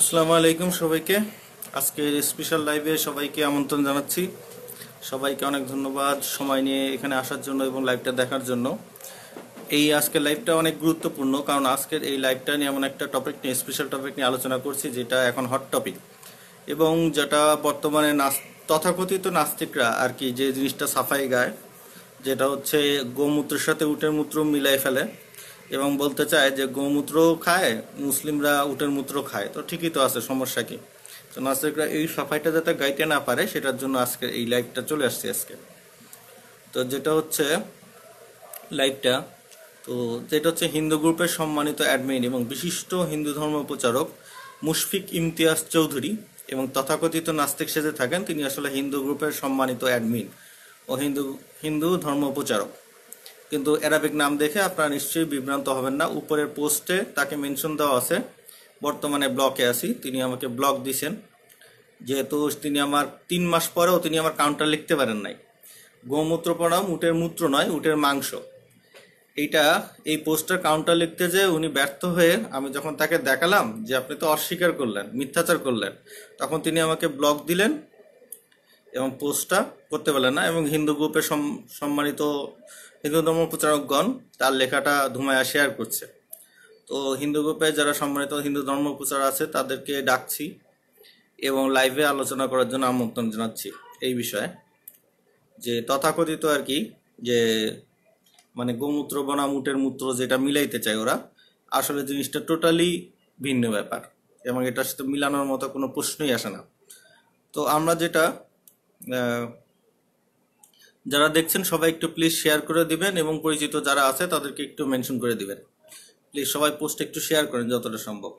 আসসালামু আলাইকুম সবাইকে আজকের স্পেশাল লাইভে সবাইকে আমন্ত্রণ জানাচ্ছি সবাইকে অনেক ধন্যবাদ সময় নিয়ে এখানে আসার জন্য এবং লাইভটা দেখার জন্য এই আজকের লাইভটা অনেক গুরুত্বপূর্ণ কারণ আজকের এই লাইভটা নিয়ে এমন একটা টপিক নিয়ে স্পেশাল টপিক নিয়ে আলোচনা করছি যেটা এখন হট টপিক এবং যেটা বর্তমানে নাস তথাকথিত নাস্তিকরা আর কি যে জিনিসটা সাফাই গায় যেটা হচ্ছে গোমূত্রের সাথে উটের মূত্র মিলাই ফেলে এবং বলতে চায় যে গোমূত্র খায় মুসলিমরা উটের মূত্র খায় তো ঠিকই তো আছে সমস্যা কি তো নাস্তিকরা এই সাফাইটা যাতে গাইতে না পারে সেটার জন্য আজকে এই লাইভটা চলে আসছে আজকে তো যেটা হচ্ছে লাইভটা তো যেটা হচ্ছে হিন্দু গ্রুপের সম্মানিত অ্যাডমিন এবং বিশিষ্ট হিন্দু ধর্ম প্রচারক মুশফিক ইমতিয়াজ চৌধুরী এবং তথাকথিত নাস্তিক সেজে থাকেন তিনি আসলে হিন্দু গ্রুপের সম্মানিত অ্যাডমিন ও হিন্দু হিন্দু ধর্ম প্রচারক কিন্তু অ্যারাবিক নাম দেখে আপনারা নিশ্চয়ই বিভ্রান্ত হবেন না উপরের পোস্টে তাকে মেনশন দেওয়া আছে বর্তমানে ব্লকে আছি তিনি আমাকে ব্লক দিছেন যেহেতু তিনি আমার তিন মাস পরেও তিনি আমার কাউন্টার লিখতে পারেন নাই গোমূত্র প্রণাম উটের মূত্র নয় উটের মাংস এইটা এই পোস্টার কাউন্টার লিখতে যে উনি ব্যর্থ হয়ে আমি যখন তাকে দেখালাম যে আপনি তো অস্বীকার করলেন মিথ্যাচার করলেন তখন তিনি আমাকে ব্লক দিলেন এবং পোস্টটা করতে পারলেন না এবং হিন্দু গ্রুপের সম্মানিত হিন্দু ধর্ম প্রচারকগণ তার লেখাটা ধুমায়া শেয়ার করছে তো হিন্দু গ্রুপে যারা সম্মানিত হিন্দু ধর্ম প্রচার আছে তাদেরকে ডাকছি এবং লাইভে আলোচনা করার জন্য আমন্ত্রণ জানাচ্ছি এই বিষয়ে যে তথাকথিত আর কি যে মানে গোমূত্র বনাম উটের মূত্র যেটা মিলাইতে চায় ওরা আসলে জিনিসটা টোটালি ভিন্ন ব্যাপার এবং এটার সাথে মিলানোর মতো কোনো প্রশ্নই আসে না তো আমরা যেটা যারা দেখছেন সবাই একটু প্লিজ শেয়ার করে দিবেন এবং পরিচিত যারা আছে তাদেরকে একটু মেনশন করে দিবেন প্লিজ সবাই পোস্ট একটু শেয়ার করেন যতটা সম্ভব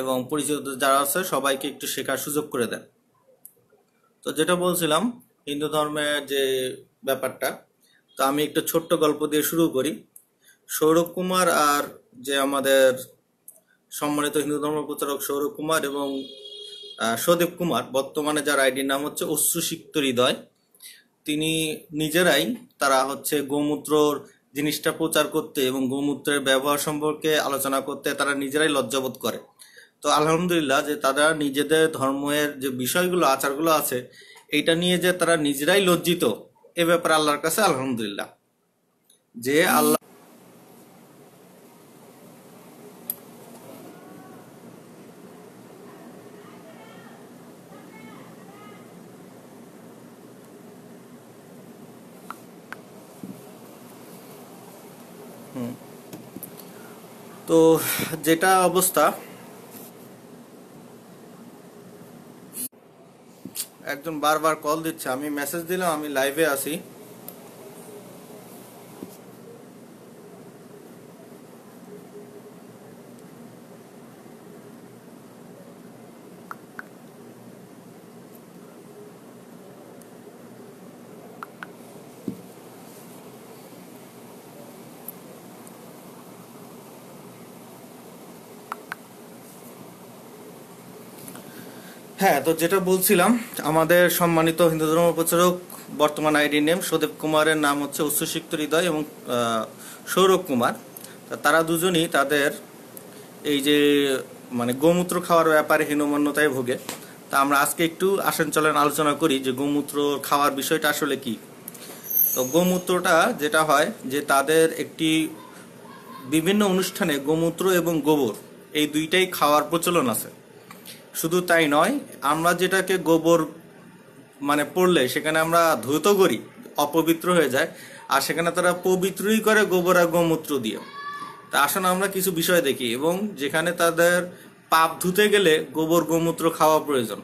এবং পরিচিত যারা আছে সবাইকে একটু শেখার সুযোগ করে দেন তো যেটা বলছিলাম হিন্দু ধর্মের যে ব্যাপারটা তো আমি একটা ছোট্ট গল্প দিয়ে শুরু করি সৌরভ কুমার আর যে আমাদের সম্মানিত হিন্দু ধর্ম প্রচারক সৌরভ কুমার এবং সদীপ কুমার বর্তমানে যার আইডির নাম হচ্ছে অশ্রুসিক্ত হৃদয় তিনি নিজেরাই তারা হচ্ছে গোমূত্রর জিনিসটা প্রচার করতে এবং গোমূত্রের ব্যবহার সম্পর্কে আলোচনা করতে তারা নিজেরাই লজ্জাবোধ করে তো আলহামদুলিল্লাহ যে তারা নিজেদের ধর্মের যে বিষয়গুলো আচারগুলো আছে এইটা নিয়ে যে তারা নিজেরাই লজ্জিত এ ব্যাপারে আল্লাহর কাছে আলহামদুলিল্লাহ যে আল্লাহ তো যেটা অবস্থা একজন বারবার কল দিচ্ছে আমি মেসেজ দিলাম আমি লাইভে আসি হ্যাঁ তো যেটা বলছিলাম আমাদের সম্মানিত হিন্দু ধর্ম প্রচারক বর্তমান আইডি নেম সদেব কুমারের নাম হচ্ছে উচ্চশিক্ত হৃদয় এবং সৌরভ কুমার তারা দুজনই তাদের এই যে মানে গোমূত্র খাওয়ার ব্যাপারে হীনমান্যতায় ভোগে তা আমরা আজকে একটু আসেন চলেন আলোচনা করি যে গোমূত্র খাওয়ার বিষয়টা আসলে কি তো গোমূত্রটা যেটা হয় যে তাদের একটি বিভিন্ন অনুষ্ঠানে গোমূত্র এবং গোবর এই দুইটাই খাওয়ার প্রচলন আছে শুধু তাই নয় আমরা যেটাকে গোবর মানে পড়লে সেখানে আমরা ধুত করি অপবিত্র হয়ে যায় আর সেখানে তারা পবিত্রই করে গোবর আর গোমূত্র দিয়ে তা আসুন আমরা কিছু বিষয় দেখি এবং যেখানে তাদের পাপ ধুতে গেলে গোবর গোমূত্র খাওয়া প্রয়োজন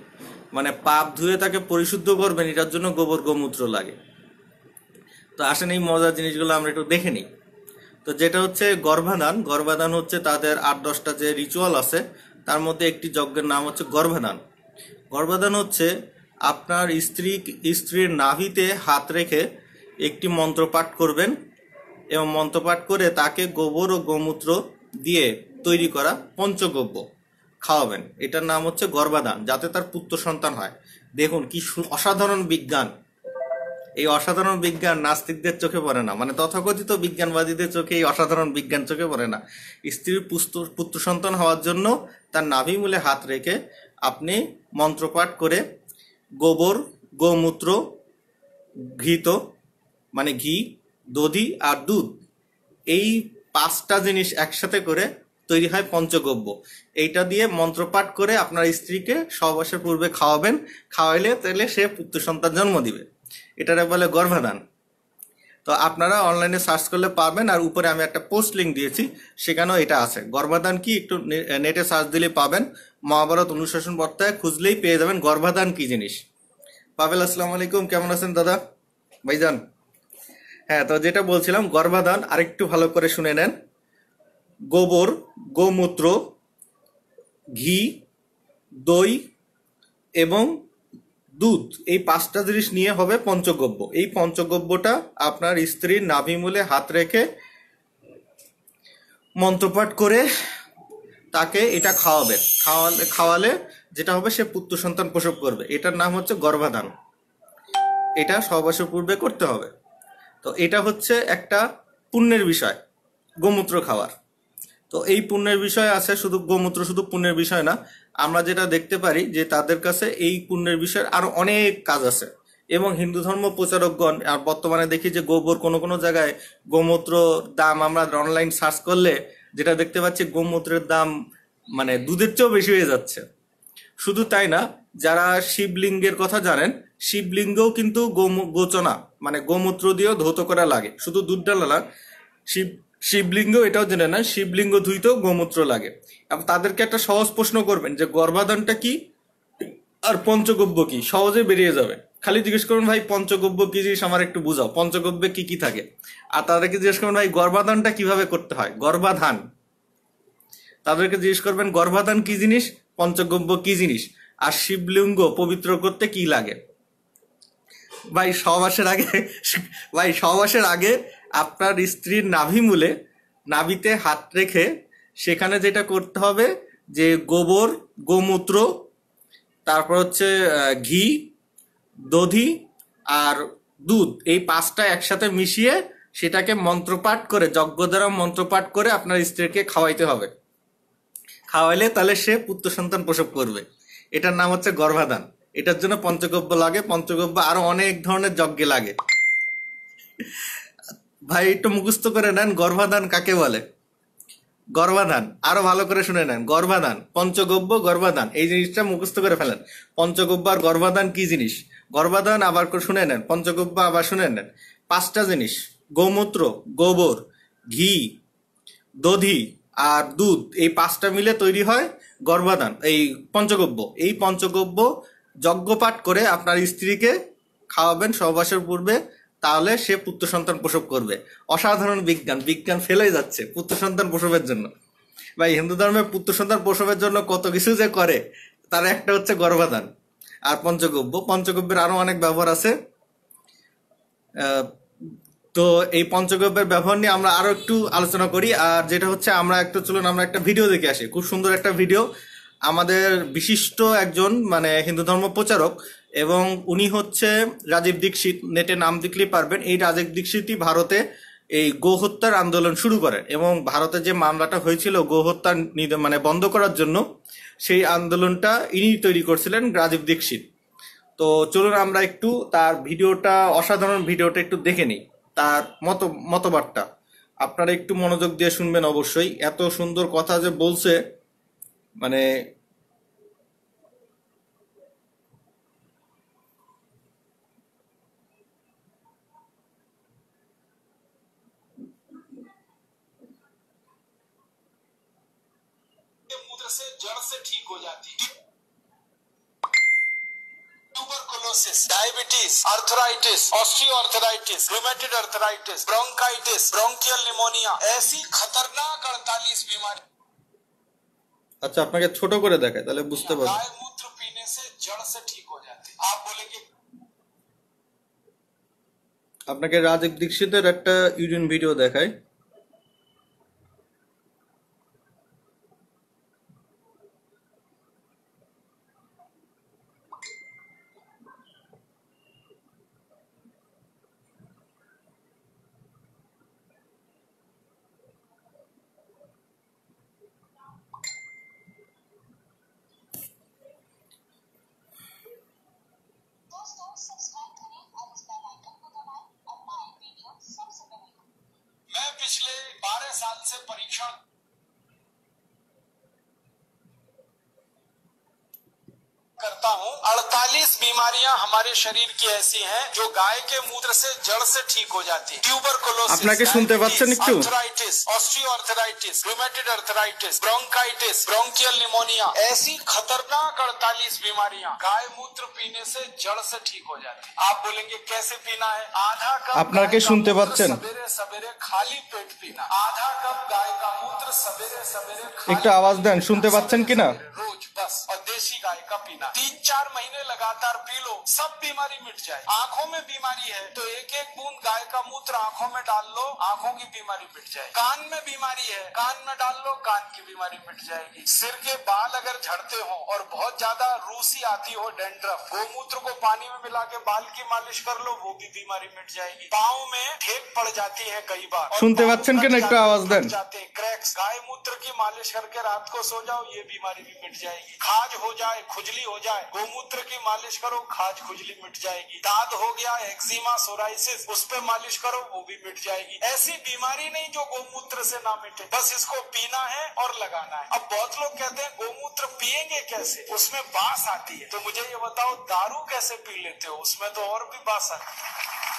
মানে পাপ ধুয়ে তাকে পরিশুদ্ধ করবেন এটার জন্য গোবর গোমূত্র লাগে তো আসেন এই মজার জিনিসগুলো আমরা একটু দেখে নিই তো যেটা হচ্ছে গর্ভাধান গর্ভাধান হচ্ছে তাদের আট দশটা যে রিচুয়াল আছে তার মধ্যে একটি যজ্ঞের নাম হচ্ছে গর্ভাধান গর্ভাধান হচ্ছে আপনার স্ত্রী স্ত্রীর নাভিতে হাত রেখে একটি মন্ত্র পাঠ করবেন এবং মন্ত্র পাঠ করে তাকে গোবর ও গোমূত্র দিয়ে তৈরি করা পঞ্চগব্য খাওয়াবেন এটার নাম হচ্ছে গর্ভাধান যাতে তার পুত্র সন্তান হয় দেখুন কি অসাধারণ বিজ্ঞান এই অসাধারণ বিজ্ঞান নাস্তিকদের চোখে পড়ে না মানে তথাকথিত বিজ্ঞানবাদীদের চোখে এই অসাধারণ বিজ্ঞান চোখে পড়ে না স্ত্রীর পুত্র সন্তান হওয়ার জন্য তার নাভি মূলে হাত রেখে আপনি মন্ত্রপাঠ করে গোবর গোমূত্র ঘৃত মানে ঘি দধি আর দুধ এই পাঁচটা জিনিস একসাথে করে তৈরি হয় পঞ্চগব্য এইটা দিয়ে মন্ত্রপাঠ করে আপনার স্ত্রীকে সহবাসের পূর্বে খাওয়াবেন খাওয়াইলে তাহলে সে পুত্র সন্তান জন্ম দিবে এটারে বলে গর্ভাধান তো আপনারা অনলাইনে সার্চ করলে পাবেন আর উপরে আমি একটা পোস্ট লিঙ্ক দিয়েছি সেখানেও এটা আছে গর্ভাধান কি একটু নেটে সার্চ দিলে পাবেন মহাভারত অনুশাসন বর্তায় খুঁজলেই পেয়ে যাবেন গর্ভাধান কি জিনিস পাবেল আসসালামু আলাইকুম কেমন আছেন দাদা ভাইজান হ্যাঁ তো যেটা বলছিলাম গর্ভাধান আরেকটু ভালো করে শুনে নেন গোবর গোমূত্র ঘি দই এবং দুধ এই পাঁচটা জিনিস নিয়ে হবে পঞ্চগব্য এই পঞ্চগব্যটা আপনার স্ত্রীর নাভিমূলে হাত রেখে মন্ত্রপাঠ করে তাকে এটা খাওয়াবে খাওয়ালে খাওয়ালে যেটা হবে সে পুত্র সন্তান প্রসব করবে এটার নাম হচ্ছে গর্ভাধান এটা সহবাসের পূর্বে করতে হবে তো এটা হচ্ছে একটা পুণ্যের বিষয় গোমূত্র খাওয়ার তো এই পুণ্যের বিষয় আছে শুধু গোমূত্র শুধু পুণ্যের বিষয় না আমরা যেটা দেখতে পারি যে তাদের কাছে এই পুণ্যের বিষয়ে আরো অনেক কাজ আছে এবং হিন্দু ধর্ম প্রচারকগণ আর বর্তমানে দেখি যে গোবর কোনো কোনো জায়গায় গোমূত্র দাম আমরা অনলাইন সার্চ করলে যেটা দেখতে পাচ্ছি গোমূত্রের দাম মানে দুধের চেয়েও বেশি হয়ে যাচ্ছে শুধু তাই না যারা শিবলিঙ্গের কথা জানেন শিবলিঙ্গও কিন্তু গোচনা মানে গোমূত্র দিয়েও ধৌত করা লাগে শুধু দুধ ডালা শিব শিবলিঙ্গ এটাও জেনে না শিবলিঙ্গ ধুইতেও গোমূত্র লাগে এবং তাদেরকে একটা সহজ প্রশ্ন করবেন যে গর্ভাধানটা কি আর পঞ্চগব্য কি সহজে বেরিয়ে যাবে খালি জিজ্ঞেস করুন ভাই পঞ্চগব্য কি জিনিস আমার একটু বুঝাও পঞ্চগব্যে কি কি থাকে আর তাদেরকে জিজ্ঞেস করবেন ভাই গর্ভাধানটা কিভাবে করতে হয় গর্ভাধান তাদেরকে জিজ্ঞেস করবেন গর্ভাধান কি জিনিস পঞ্চগব্য কি জিনিস আর শিবলিঙ্গ পবিত্র করতে কি লাগে ভাই ছ মাসের আগে ভাই ছ মাসের আগে আপনার স্ত্রীর নাভি মূলে নাভিতে হাত রেখে সেখানে যেটা করতে হবে যে গোবর গোমূত্র তারপর হচ্ছে ঘি দধি আর দুধ এই পাঁচটা একসাথে মিশিয়ে সেটাকে মন্ত্রপাঠ করে দ্বারা মন্ত্রপাঠ করে আপনার স্ত্রীকে খাওয়াইতে হবে খাওয়াইলে তাহলে সে পুত্র সন্তান প্রসব করবে এটার নাম হচ্ছে গর্ভাধান এটার জন্য পঞ্চগব্য লাগে পঞ্চগব্য আরো অনেক ধরনের যজ্ঞে লাগে ভাই একটু মুখস্থ করে নেন গর্ভাধান কাকে বলে গর্ভাধান আরো ভালো করে শুনে নেন গর্ভাধান পঞ্চগব্য গর্ভাধান এই জিনিসটা মুখস্থ করে ফেলেন পঞ্চগব্য আর গর্ভাধান কি জিনিস গর্ভাধান আবার শুনে নেন পঞ্চগব্য আবার শুনে নেন পাঁচটা জিনিস গোমূত্র গোবর ঘি দধি আর দুধ এই পাঁচটা মিলে তৈরি হয় গর্ভাধান এই পঞ্চগব্য এই পঞ্চগব্য যজ্ঞপাঠ করে আপনার স্ত্রীকে খাওয়াবেন সহবাসের পূর্বে তাহলে সে পুত্র সন্তান প্রসব করবে অসাধারণ বিজ্ঞান বিজ্ঞান ফেলে যাচ্ছে পুত্র সন্তান প্রসবের জন্য বা হিন্দু ধর্মে পুত্র সন্তান প্রসবের জন্য কত কিছু যে করে তার একটা হচ্ছে গর্ভাধান আর পঞ্চগব্য পঞ্চগব্যের আরো অনেক ব্যবহার আছে তো এই পঞ্চগব্যের ব্যবহার নিয়ে আমরা আরো একটু আলোচনা করি আর যেটা হচ্ছে আমরা একটু চলুন আমরা একটা ভিডিও দেখে আসি খুব সুন্দর একটা ভিডিও আমাদের বিশিষ্ট একজন মানে হিন্দু ধর্ম প্রচারক এবং উনি হচ্ছে রাজীব দীক্ষিত নেটে নাম দেখলেই পারবেন এই রাজীব দীক্ষিতই ভারতে এই গোহত্যার আন্দোলন শুরু করেন এবং ভারতে যে মামলাটা হয়েছিল গোহত্যা মানে বন্ধ করার জন্য সেই আন্দোলনটা ইনি তৈরি করছিলেন রাজীব দীক্ষিত তো চলুন আমরা একটু তার ভিডিওটা অসাধারণ ভিডিওটা একটু দেখে নিই তার মত মতবাদটা আপনারা একটু মনোযোগ দিয়ে শুনবেন অবশ্যই এত সুন্দর কথা যে বলছে মানে से जड़ से ठीक हो जाती है tuberculosis diabetes arthritis osteoarthritis rheumatoid arthritis bronchitis bronchial pneumonia ऐसी खतरनाक अड़तालीस बीमारी আচ্ছা আপনাকে ছোট করে দেখায় তাহলে বুঝতে পারবেন গায় মূত্র পিনে সে জড় সে ঠিক হয়ে যাতে আপ আপনাকে রাজীব দীক্ষিতের একটা ইউটিউব ভিডিও দেখায় हमारे शरीर की ऐसी हैं जो गाय के मूत्र से जड़ से ठीक हो जाती है ट्यूबर कोलोसिसराइटिस শুনতে rheumatoid arthritis bronchitis bronchial pneumonia ऐसी खतरनाक अड़तालीस बीमारियाँ गाय मूत्र पीने से जड़ से ठीक हो जाती है आप बोलेंगे कैसे पीना है आधा कप আপনাকে শুনতে পাচ্ছেন सवेरे सवेरे खाली पेट पीना आधा कप गाय का मूत्र सवेरे सवेरे একটু আওয়াজ দেন শুনতে की ना রোজ दस और देसी गाय का पीना तीन चार महीने लगातार पी लो सब बीमारी मिट जाए आंखों में बीमारी है तो एक एक बूंद गाय का मूत्र आंखों में डाल लो आंखों की बीमारी मिट जाए कान में बीमारी है कान में डाल लो कान की बीमारी मिट जाएगी सिर के बाल अगर झड़ते हो और बहुत ज्यादा रूसी आती हो डेंड्रफ गोमूत्र को पानी में मिला के बाल की मालिश कर लो वो भी बीमारी मिट जाएगी पाँव में ठेक पड़ जाती है कई बार सुनते वक्त आवाज जाते हैं क्रैक्स गाय मूत्र की मालिश करके रात को सो जाओ ये बीमारी भी मिट जाएगी जाएगी खाज हो जाए खुजली हो जाए गोमूत्र की मालिश करो खाज खुजली मिट जाएगी दाद हो गया एक्जिमा सोराइसिस उस पर मालिश करो वो भी मिट जाएगी ऐसी बीमारी नहीं जो गोमूत्र से ना मिटे बस इसको पीना है और लगाना है अब बहुत लोग कहते हैं गोमूत्र पिएंगे कैसे उसमें बास आती है तो मुझे ये बताओ दारू कैसे पी लेते हो उसमें तो और भी बास आती है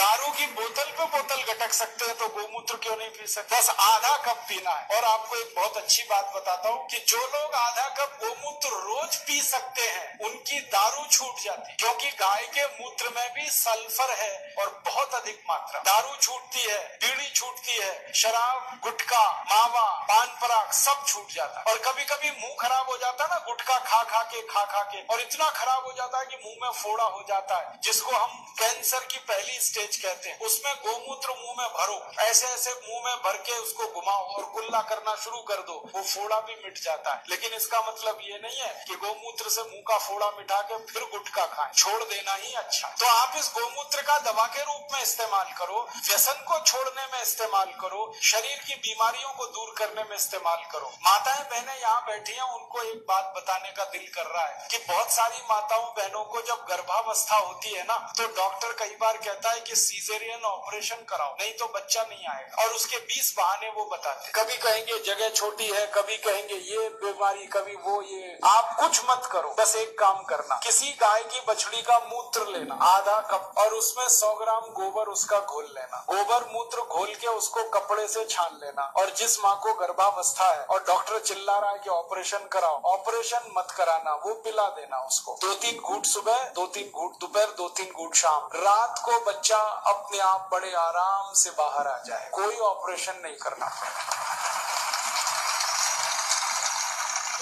दारू की बोतल पे बोतल गटक सकते हैं तो गोमूत्र क्यों नहीं पी सकते बस आधा कप पीना है और आपको एक बहुत अच्छी बात बताता हूँ कि जो लोग आधा कप गोमूत्र रोज पी सकते हैं उनकी दारू छूट जाती है क्योंकि गाय के मूत्र में भी सल्फर है और बहुत अधिक मात्रा दारू छूटती है बीड़ी छूटती है शराब गुटखा मावा पान पराग सब छूट जाता है और कभी कभी मुंह खराब हो जाता है ना गुटखा खा खा के खा खा के और इतना खराब हो जाता है कि मुंह में फोड़ा हो जाता है जिसको हम कैंसर की पहली स्टेज दहेज कहते हैं उसमें गोमूत्र मुंह में भरो ऐसे ऐसे मुंह में भर के उसको घुमाओ और कुल्ला करना शुरू कर दो वो फोड़ा भी मिट जाता है लेकिन इसका मतलब ये नहीं है कि गोमूत्र से मुंह का फोड़ा मिटा के फिर गुटखा खाए छोड़ देना ही अच्छा तो आप इस गोमूत्र का दवा के रूप में इस्तेमाल करो व्यसन को छोड़ने में इस्तेमाल करो शरीर की बीमारियों को दूर करने में इस्तेमाल करो माताएं बहनें यहाँ बैठी हैं उनको एक बात बताने का दिल कर रहा है कि बहुत सारी माताओं बहनों को जब गर्भावस्था होती है ना तो डॉक्टर कई बार कहता है कि सीजरियन ऑपरेशन कराओ नहीं तो बच्चा नहीं आएगा और उसके बीस बहाने वो बताते कभी कहेंगे जगह छोटी है कभी कहेंगे ये बीमारी कभी वो ये आप कुछ मत करो बस एक काम करना किसी गाय की बछड़ी का मूत्र लेना आधा कप और उसमें सौ ग्राम गोबर उसका घोल लेना गोबर मूत्र घोल के उसको कपड़े से छान लेना और जिस माँ को गर्भावस्था है और डॉक्टर चिल्ला रहा है कि ऑपरेशन कराओ ऑपरेशन मत कराना वो पिला देना उसको दो तीन घूट सुबह दो तीन घूट दोपहर दो तीन घूट शाम रात को बच्चा अपने आप बड़े आराम से बाहर आ जाए कोई ऑपरेशन नहीं करना पड़ेगा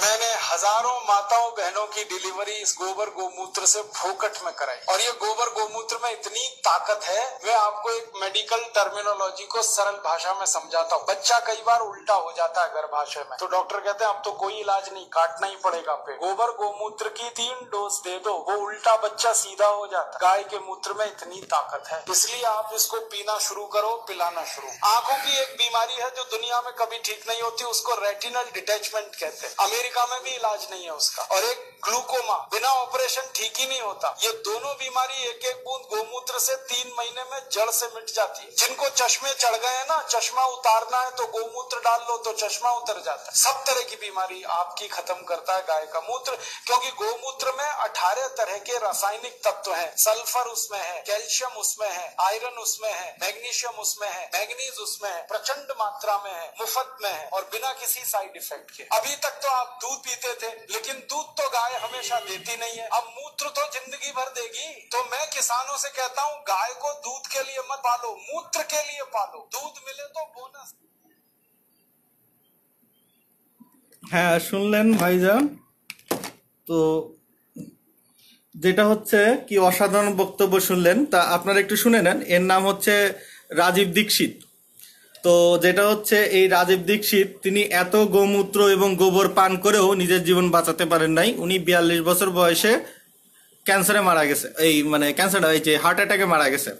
मैंने हजारों माताओं बहनों की डिलीवरी इस गोबर गोमूत्र से फोकट में कराई और ये गोबर गोमूत्र में इतनी ताकत है मैं आपको एक मेडिकल टर्मिनोलॉजी को सरल भाषा में समझाता हूँ बच्चा कई बार उल्टा हो जाता है गर्भाशय में तो डॉक्टर कहते हैं अब तो कोई इलाज नहीं काटना ही पड़ेगा पे गोबर गोमूत्र की तीन डोज दे दो वो उल्टा बच्चा सीधा हो जाता गाय के मूत्र में इतनी ताकत है इसलिए आप इसको पीना शुरू करो पिलाना शुरू आंखों की एक बीमारी है जो दुनिया में कभी ठीक नहीं होती उसको रेटिनल डिटेचमेंट कहते हैं अमेरिका अमेरिका में भी इलाज नहीं है उसका और एक ग्लूकोमा बिना ऑपरेशन ठीक ही नहीं होता ये दोनों बीमारी एक एक बूंद गोमूत्र से तीन महीने में जड़ से मिट जाती है जिनको चश्मे चढ़ गए ना चश्मा उतारना है तो गोमूत्र डाल लो तो चश्मा उतर जाता है सब तरह की बीमारी आपकी खत्म करता है गाय का मूत्र क्योंकि गोमूत्र में अठारह तरह के रासायनिक तत्व है सल्फर उसमें है कैल्शियम उसमें है आयरन उसमें है मैग्नीशियम उसमें है मैग्नीज उसमें है प्रचंड मात्रा में है मुफ्त में है और बिना किसी साइड इफेक्ट के अभी तक तो आप दूध पीते थे लेकिन दूध तो गाय हमेशा देती नहीं है अब मूत्र तो जिंदगी भर देगी तो मैं किसानों से कहता हूँ गाय को दूध के लिए मत पालो मूत्र के लिए पालो दूध मिले तो बोनस হ্যাঁ শুনলেন ভাইজান তো যেটা হচ্ছে কি অসাধারণ বক্তব্য শুনলেন তা আপনারা একটু শুনে নেন এর নাম হচ্ছে রাজীব দীক্ষিত তো যেটা হচ্ছে এই রাজীব দীক্ষিত তিনি এত গোমূত্র এবং গোবর পান করেও নিজের জীবন বাঁচাতে পারেন নাই উনি বিয়াল্লিশ বছর বয়সে ক্যান্সারে মারা গেছে এই মানে ক্যান্সার এই যে হার্ট অ্যাটাকে মারা গেছে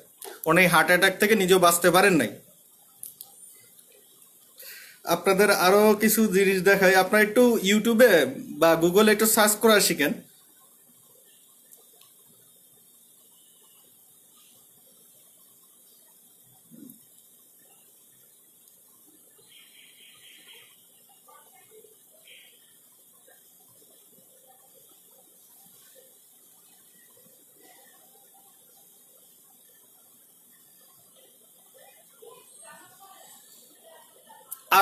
উনি হার্ট অ্যাটাক থেকে নিজেও বাঁচতে পারেন নাই আপনাদের আরো কিছু জিনিস দেখাই আপনারা একটু ইউটিউবে বা গুগলে একটু সার্চ করা শিখেন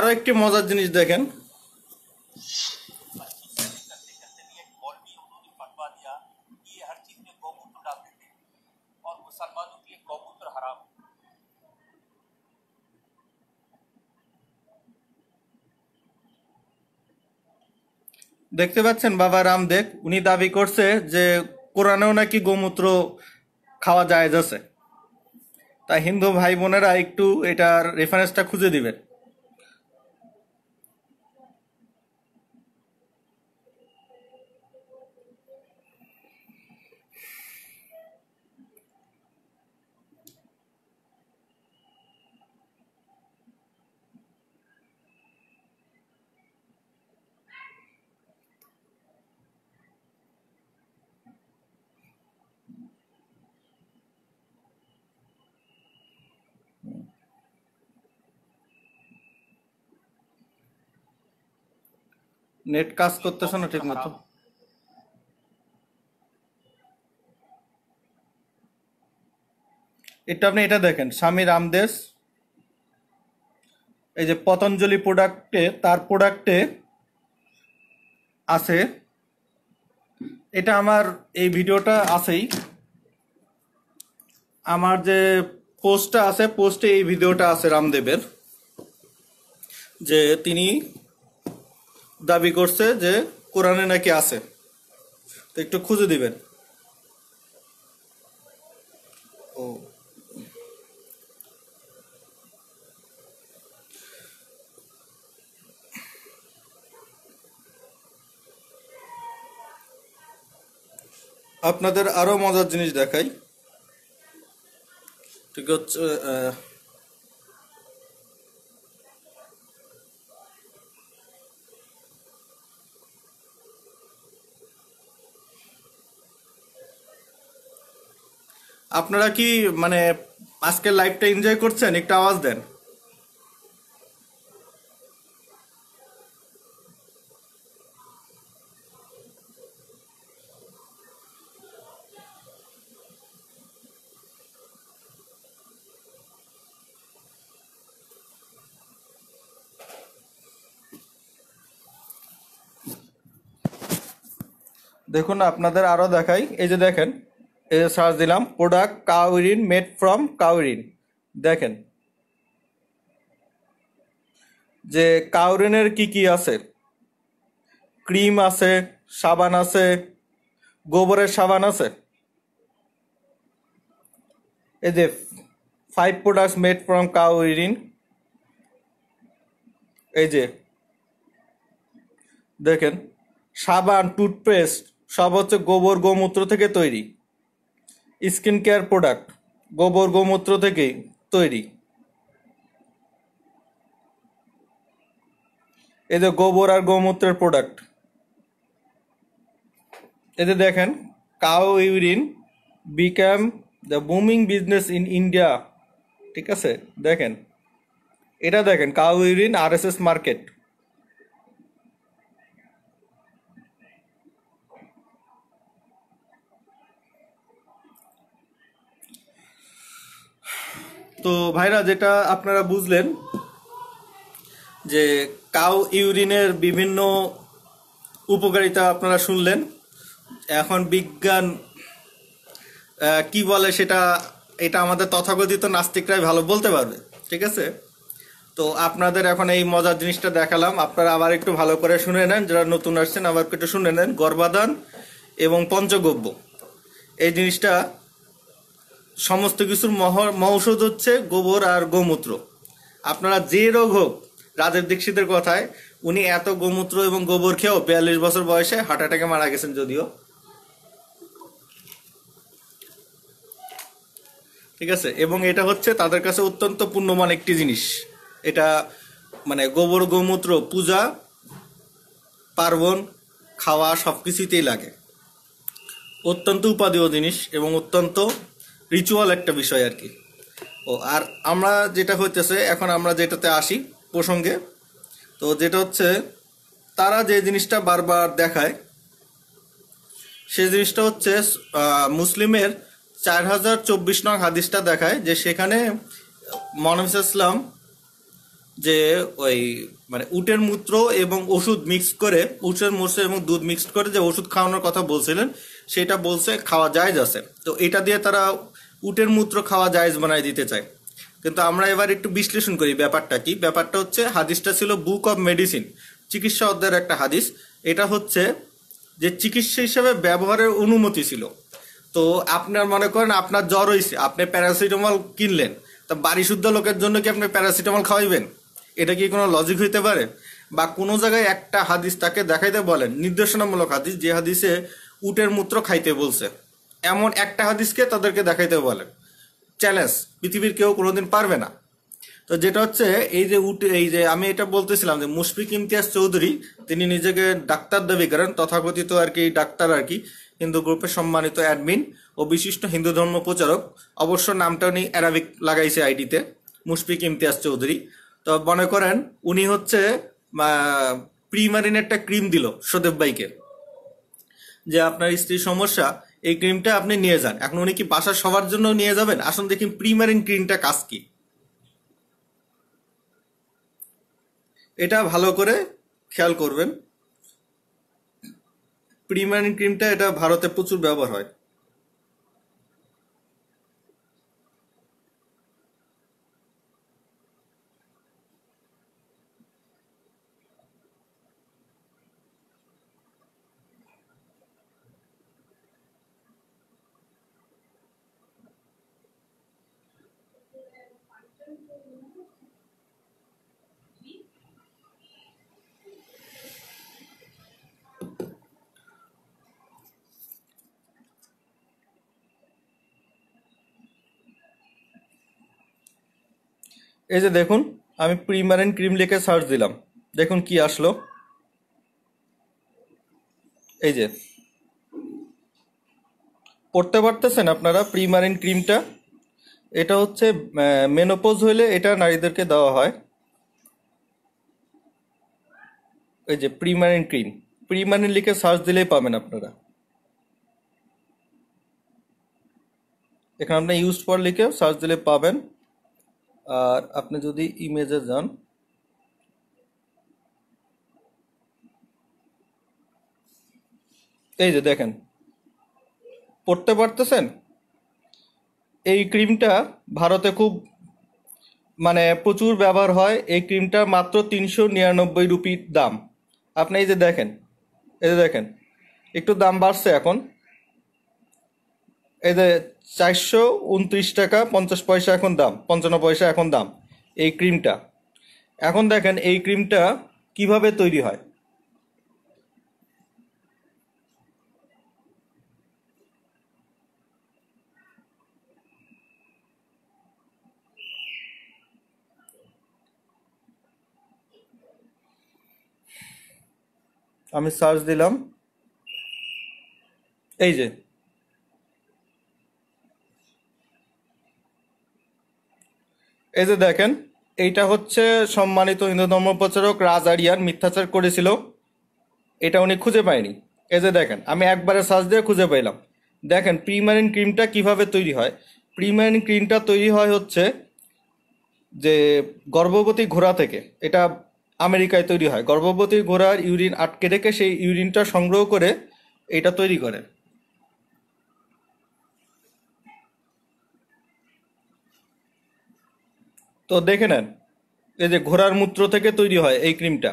আরো একটি মজার জিনিস দেখেন দেখতে পাচ্ছেন বাবা রামদেব উনি দাবি করছে যে কোরআনেও নাকি গোমূত্র খাওয়া যায় আছে তাই হিন্দু ভাই বোনেরা একটু এটার রেফারেন্সটা খুঁজে দিবেন নেট কাজ করতেছে না ঠিক মতো এটা আপনি এটা দেখেন স্বামী রামদেশ এই যে পতঞ্জলি প্রোডাক্টে তার প্রোডাক্টে আছে এটা আমার এই ভিডিওটা আছেই আমার যে পোস্টটা আছে পোস্টে এই ভিডিওটা আছে রামদেবের যে তিনি দাবি করছে যে কোরআনে নাকি আছে তো একটু খুঁজে দিবেন ও আপনাদের আরো মজার জিনিস দেখাই ঠিক হচ্ছে আপনারা কি মানে আজকের লাইফটা এনজয় করছেন একটু আওয়াজ দেন দেখুন আপনাদের আরও দেখাই এই যে দেখেন সার্চ দিলাম product cow urine made from cow urine দেখেন যে কাউরিনের কি কি আছে ক্রিম আছে সাবান আছে গোবরের সাবান আছে এই যে five products made from cow urine এই যে দেখেন সাবান টুথপেস্ট সব হচ্ছে গোবর গোমূত্র থেকে তৈরি স্কিন কেয়ার প্রোডাক্ট গোবর গোমূত্র থেকে তৈরি এদের গোবর আর গোমূত্রের প্রোডাক্ট এতে দেখেন cow urine become the booming business in India ঠিক আছে দেখেন এটা দেখেন কাউ ইউরিন আর মার্কেট তো ভাইরা যেটা আপনারা বুঝলেন যে কাউ ইউরিনের বিভিন্ন উপকারিতা আপনারা শুনলেন এখন বিজ্ঞান কি বলে সেটা এটা আমাদের তথাকথিত নাস্তিকরাই ভালো বলতে পারবে ঠিক আছে তো আপনাদের এখন এই মজার জিনিসটা দেখালাম আপনারা আবার একটু ভালো করে শুনে নেন যারা নতুন আসছেন আবার একটু শুনে নেন গর্বাদান এবং পঞ্চগব্য এই জিনিসটা সমস্ত কিছুর মহৌষধ হচ্ছে গোবর আর গোমূত্র আপনারা যে রোগ হোক রাজের দীক্ষিতের কথায় উনি এত গোমূত্র এবং গোবর খেয়েও বিয়াল্লিশ বছর বয়সে হার্ট অ্যাটাকে মারা গেছেন যদিও ঠিক আছে এবং এটা হচ্ছে তাদের কাছে অত্যন্ত পুণ্যমান একটি জিনিস এটা মানে গোবর গোমূত্র পূজা পার্বণ খাওয়া সব কিছুতেই লাগে অত্যন্ত উপাদেয় জিনিস এবং অত্যন্ত রিচুয়াল একটা বিষয় আর কি ও আর আমরা যেটা হইতেছে এখন আমরা যেটাতে আসি প্রসঙ্গে তো যেটা হচ্ছে তারা যে জিনিসটা বারবার দেখায় সে জিনিসটা হচ্ছে মুসলিমের চার হাজার চব্বিশ নং হাদিসটা দেখায় যে সেখানে মনামিস ইসলাম যে ওই মানে উটের মূত্র এবং ওষুধ মিক্স করে উটের মূর্ষ এবং দুধ মিক্স করে যে ওষুধ খাওয়ানোর কথা বলছিলেন সেটা বলছে খাওয়া যায় যাচ্ছে তো এটা দিয়ে তারা উটের মূত্র খাওয়া জায়েজ বানাই দিতে চায় কিন্তু আমরা এবার একটু বিশ্লেষণ করি ব্যাপারটা কি ব্যাপারটা হচ্ছে হাদিসটা ছিল বুক অব মেডিসিন চিকিৎসা অধ্যায়ের একটা হাদিস এটা হচ্ছে যে চিকিৎসা হিসেবে ব্যবহারের অনুমতি ছিল তো আপনার মনে করেন আপনার জ্বর হয়েছে আপনি প্যারাসিটামল কিনলেন তা বাড়িশুদ্ধ লোকের জন্য কি আপনি প্যারাসিটামল খাওয়াইবেন এটা কি কোনো লজিক হইতে পারে বা কোনো জায়গায় একটা হাদিস তাকে দেখাইতে বলেন নির্দেশনামূলক হাদিস যে হাদিসে উটের মূত্র খাইতে বলছে এমন একটা হাদিসকে তাদেরকে দেখাইতে বলেন চ্যালেঞ্জ পৃথিবীর কেউ কোনোদিন পারবে না তো যেটা হচ্ছে এই যে উঠে এই যে আমি এটা বলতেছিলাম যে মুশফিক ইমতিয়াজ চৌধুরী তিনি নিজেকে ডাক্তার দাবি করেন তথাকথিত আর কি ডাক্তার আর কি হিন্দু গ্রুপের সম্মানিত অ্যাডমিন ও বিশিষ্ট হিন্দু ধর্ম প্রচারক অবশ্য নামটা উনি অ্যারাবিক লাগাইছে আইডিতে মুশফিক ইমতিয়াজ চৌধুরী তো মনে করেন উনি হচ্ছে প্রিমারিন একটা ক্রিম দিল সদেব ভাইকে যে আপনার স্ত্রীর সমস্যা এই ক্রিমটা আপনি নিয়ে যান এখন উনি কি বাসার সবার জন্য নিয়ে যাবেন আসুন দেখি প্রিমারিন ক্রিমটা কাজ কি এটা ভালো করে খেয়াল করবেন প্রিমারিন ক্রিমটা এটা ভারতে প্রচুর ব্যবহার হয় এই যে দেখুন আমি প্রিমারেন্ট ক্রিম লিখে সার্চ দিলাম দেখুন কি আসলো এই যে পড়তে পারতেছেন আপনারা প্রিমারেন্ট ক্রিমটা এটা হচ্ছে মেনোপোজ হইলে এটা নারীদেরকে দেওয়া হয় এই যে প্রিমারেন্ট ক্রিম প্রিমারেন্ট লিখে সার্চ দিলেই পাবেন আপনারা এখানে আপনার ইউজ ফর লিখে সার্চ দিলে পাবেন আর আপনি যদি ইমেজে যান এই যে দেখেন পড়তে পারতেছেন এই ক্রিমটা ভারতে খুব মানে প্রচুর ব্যবহার হয় এই ক্রিমটা মাত্র তিনশো নিরানব্বই রুপির দাম আপনি এই যে দেখেন এই যে দেখেন একটু দাম বাড়ছে এখন এই যে চারশো উনত্রিশ টাকা পঞ্চাশ পয়সা এখন দাম পঞ্চান্ন পয়সা এখন দাম এই ক্রিমটা এখন দেখেন এই ক্রিমটা কিভাবে তৈরি হয় আমি সার্চ দিলাম এই যে এই যে দেখেন এইটা হচ্ছে সম্মানিত হিন্দু ধর্ম প্রচারক রাজ আরিয়ার মিথ্যাচার করেছিল এটা উনি খুঁজে পায়নি এই যে দেখেন আমি একবারে সার্চ দিয়ে খুঁজে পাইলাম দেখেন প্রিমারিন ক্রিমটা কিভাবে তৈরি হয় প্রিমারিন ক্রিমটা তৈরি হয় হচ্ছে যে গর্ভবতী ঘোড়া থেকে এটা আমেরিকায় তৈরি হয় গর্ভবতী ঘোড়ার ইউরিন আটকে রেখে সেই ইউরিনটা সংগ্রহ করে এটা তৈরি করে তো দেখে নেন এই যে ঘোড়ার মূত্র থেকে তৈরি হয় এই ক্রিমটা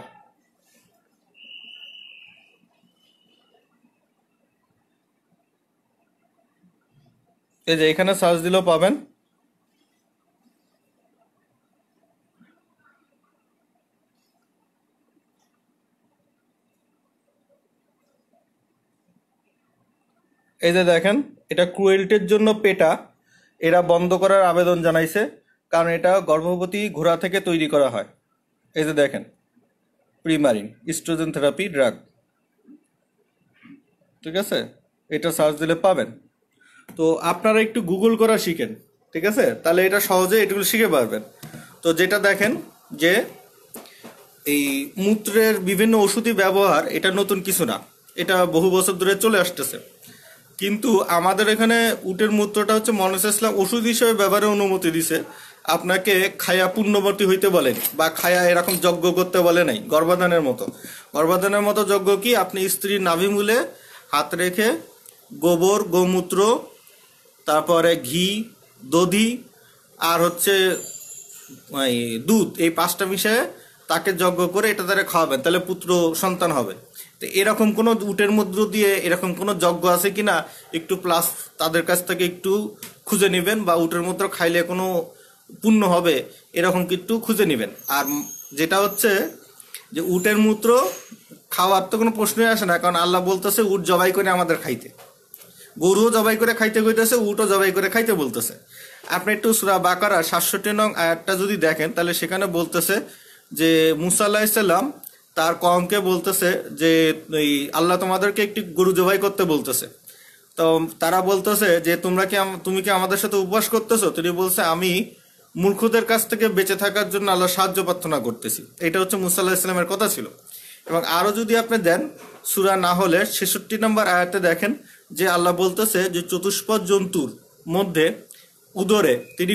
এই যে এখানে সার্চ দিলেও পাবেন এই যে দেখেন এটা ক্রুয়েল্টের জন্য পেটা এরা বন্ধ করার আবেদন জানাইছে কারণ এটা গর্ভবতী ঘোড়া থেকে তৈরি করা হয় এই যে দেখেন প্রিমারিন ইস্ট্রোজেন থেরাপি ড্রাগ ঠিক আছে এটা সার্চ দিলে পাবেন তো আপনারা একটু গুগল করা শিখেন ঠিক আছে তাহলে এটা সহজে এটুকু শিখে পারবেন তো যেটা দেখেন যে এই মূত্রের বিভিন্ন ওষুধি ব্যবহার এটা নতুন কিছু না এটা বহু বছর ধরে চলে আসতেছে কিন্তু আমাদের এখানে উটের মূত্রটা হচ্ছে মনসেসলা ওষুধ হিসেবে ব্যবহারের অনুমতি দিছে আপনাকে খায়া পূর্ণবর্তী হইতে বলেন বা খায়া এরকম যজ্ঞ করতে বলে নাই গর্ভাধানের মতো গর্ভাধানের মতো যজ্ঞ কি আপনি স্ত্রীর নাভিমূলে হাত রেখে গোবর গোমূত্র তারপরে ঘি দধি আর হচ্ছে দুধ এই পাঁচটা মিশে তাকে যজ্ঞ করে এটা তারা খাওয়াবেন তাহলে পুত্র সন্তান হবে তো এরকম কোনো উটের মধ্য দিয়ে এরকম কোনো যজ্ঞ আছে কি না একটু প্লাস তাদের কাছ থেকে একটু খুঁজে নেবেন বা উটের মধ্যে খাইলে কোনো পূর্ণ হবে এরকম কিন্তু খুঁজে নেবেন আর যেটা হচ্ছে যে উটের মূত্র খাওয়ার তো কোনো প্রশ্নই আসে না কারণ আল্লাহ বলতেছে উট জবাই করে আমাদের খাইতে গরুও জবাই করে খাইতে কইতেছে উটও জবাই করে খাইতে বলতেছে আপনি একটু সুরা বাকারা সাতষট্টি নং একটা যদি দেখেন তাহলে সেখানে বলতেছে যে মুসা আল্লাহ ইসাল্লাম তার কমকে বলতেছে যে এই আল্লাহ তোমাদেরকে একটি গরু জবাই করতে বলতেছে তো তারা বলতেছে যে তোমরা কি তুমি কি আমাদের সাথে উপবাস করতেছো তিনি বলছে আমি মূর্খদের কাছ থেকে বেঁচে থাকার জন্য আল্লাহ সাহায্য প্রার্থনা করতেছি এটা হচ্ছে মুসাল্লাহ ইসলামের কথা ছিল এবং আরও যদি আপনি দেন সুরা না হলে ছেষট্টি নম্বর আয়াতে দেখেন যে আল্লাহ বলতেছে যে চতুষ্পদ জন্তুর মধ্যে উদরে তিনি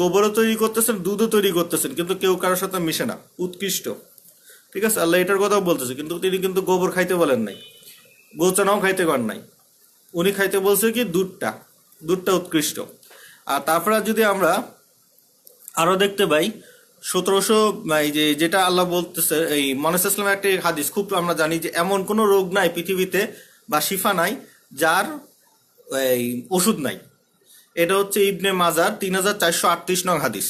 গোবরও তৈরি করতেছেন দুধও তৈরি করতেছেন কিন্তু কেউ কারোর সাথে মিশে না উৎকৃষ্ট ঠিক আছে আল্লাহ এটার কথাও বলতেছে কিন্তু তিনি কিন্তু গোবর খাইতে বলেন নাই গোচানাও খাইতে পারেন নাই উনি খাইতে বলছে কি দুধটা দুধটা উৎকৃষ্ট আর তারপরে যদি আমরা আরও দেখতে পাই সতেরোশো এই যে যেটা আল্লাহ বলতেছে এই মানুষ ইসলামের একটি হাদিস খুব আমরা জানি যে এমন কোনো রোগ নাই পৃথিবীতে বা শিফা নাই যার এই ওষুধ নাই এটা হচ্ছে ইবনে মাজার তিন হাজার চারশো আটত্রিশ নং হাদিস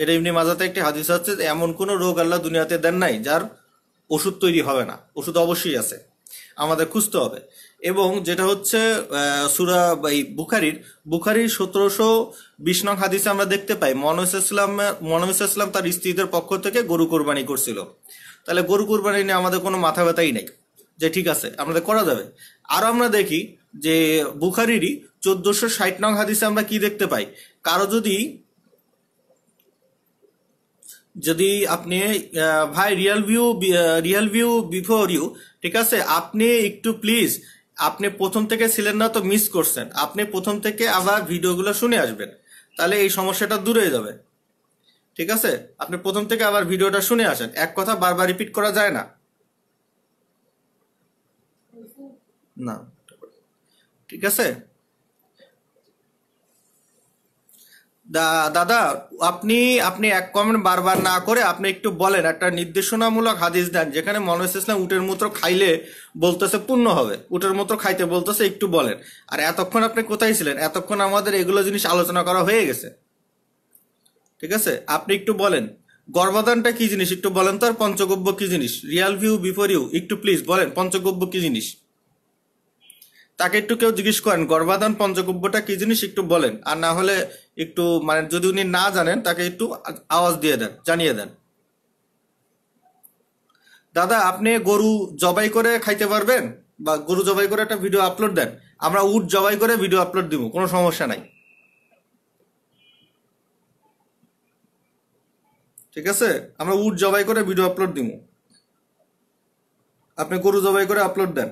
এটা ইবনে মাজাতে একটি হাদিস আছে এমন কোনো রোগ আল্লাহ দুনিয়াতে দেন নাই যার ওষুধ তৈরি হবে না ওষুধ অবশ্যই আছে আমাদের খুঁজতে হবে এবং যেটা হচ্ছে সুরা এই বুখারির বুখারির সতেরোশো বিশ নং হাদিসে আমরা দেখতে পাই মনোসাল্লাম ইসলাম তার স্ত্রীদের পক্ষ থেকে গরু কোরবানি করছিল তাহলে গরু কোরবানি নিয়ে আমাদের কোনো মাথা ব্যথাই নাই যে ঠিক আছে আমাদের করা যাবে আর আমরা দেখি যে বুখারিরই চোদ্দশো ষাট নং হাদিসে আমরা কি দেখতে পাই কারো যদি যদি আপনি ভাই real view real view before you ঠিক আছে আপনি একটু প্লিজ আপনি প্রথম থেকে ছিলেন না তো মিস করছেন আপনি প্রথম থেকে আবার ভিডিওগুলো শুনে আসবেন তাহলে এই সমস্যাটা দূরে হয়ে যাবে ঠিক আছে আপনি প্রথম থেকে আবার ভিডিওটা শুনে আসেন এক কথা বারবার রিপিট করা যায় না না ঠিক আছে দাদা আপনি আপনি এক কমেন্ট বারবার না করে আপনি একটু বলেন একটা নির্দেশনামূলক হাদিস দেন যেখানে মনোজ ইসলাম উটের মূত্র খাইলে বলতেছে পূর্ণ হবে উটের মূত্র খাইতে বলতেছে একটু বলেন আর এতক্ষণ আপনি কোথায় ছিলেন এতক্ষণ আমাদের এগুলো জিনিস আলোচনা করা হয়ে গেছে ঠিক আছে আপনি একটু বলেন গর্ভদানটা কি জিনিস একটু বলেন তো আর পঞ্চগব্য কি জিনিস রিয়াল ভিউ বিফোর ইউ একটু প্লিজ বলেন পঞ্চগব্য কি জিনিস তাকে একটু কেউ জিজ্ঞেস করেন গর্ভাধান পঞ্চগব্যটা কি জিনিস একটু বলেন আর না হলে একটু মানে যদি উনি না জানেন তাকে একটু আওয়াজ দিয়ে দেন জানিয়ে দেন দাদা আপনি গরু জবাই করে খাইতে পারবেন বা গরু জবাই করে একটা ভিডিও আপলোড দেন আমরা উট জবাই করে ভিডিও আপলোড দিব কোনো সমস্যা নাই ঠিক আছে আমরা উট জবাই করে ভিডিও আপলোড দিব আপনি গরু জবাই করে আপলোড দেন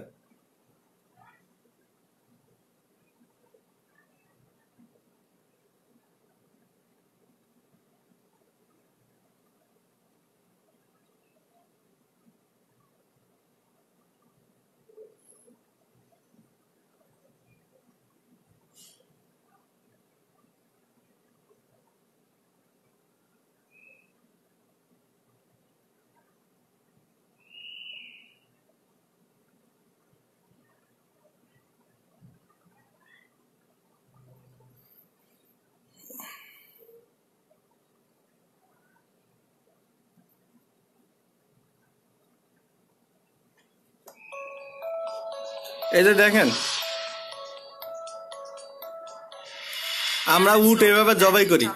এই যে দেখেন আমরা উট এভাবে জবাই করি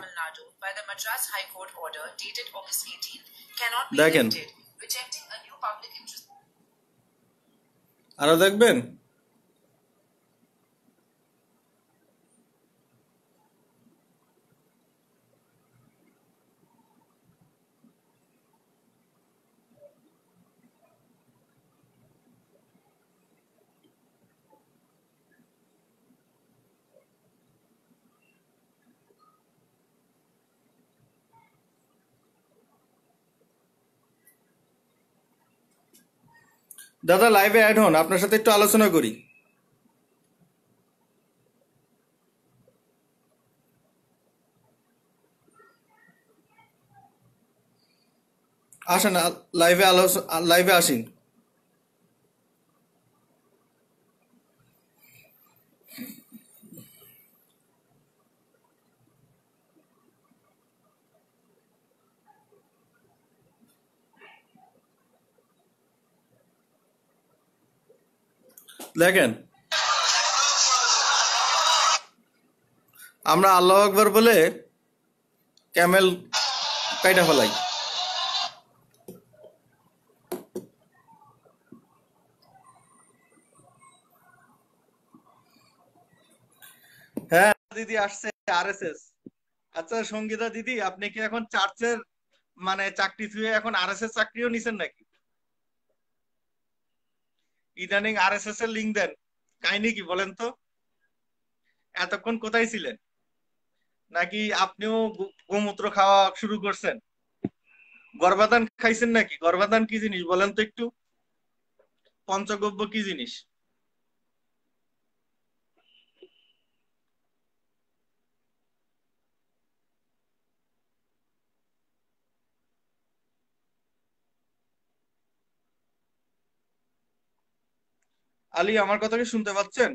দেখেন আরো দেখবেন দাদা লাইভে অ্যাড হন আপনার সাথে একটু আলোচনা করি আসেন লাইভে আলোচনা লাইভে আসেন দেখেন আমরা আল্লাহ আকবর বলে ক্যামেল কাইটা ফেলাই হ্যাঁ দিদি আসছে আরএসএস আচ্ছা সঙ্গীতা দিদি আপনি কি এখন চার্চের মানে চাকরি থুয়ে এখন আরএসএস চাকরিও নিছেন নাকি ইদানিং আর এস এস এর লিঙ্ক দেন কাহিনী কি বলেন তো এতক্ষণ কোথায় ছিলেন নাকি আপনিও গোমূত্র খাওয়া শুরু করছেন গর্ভাধান খাইছেন নাকি গর্ভাধান কি জিনিস বলেন তো একটু পঞ্চগব্য কি জিনিস আলী আমার কথা কি শুনতে পাচ্ছেন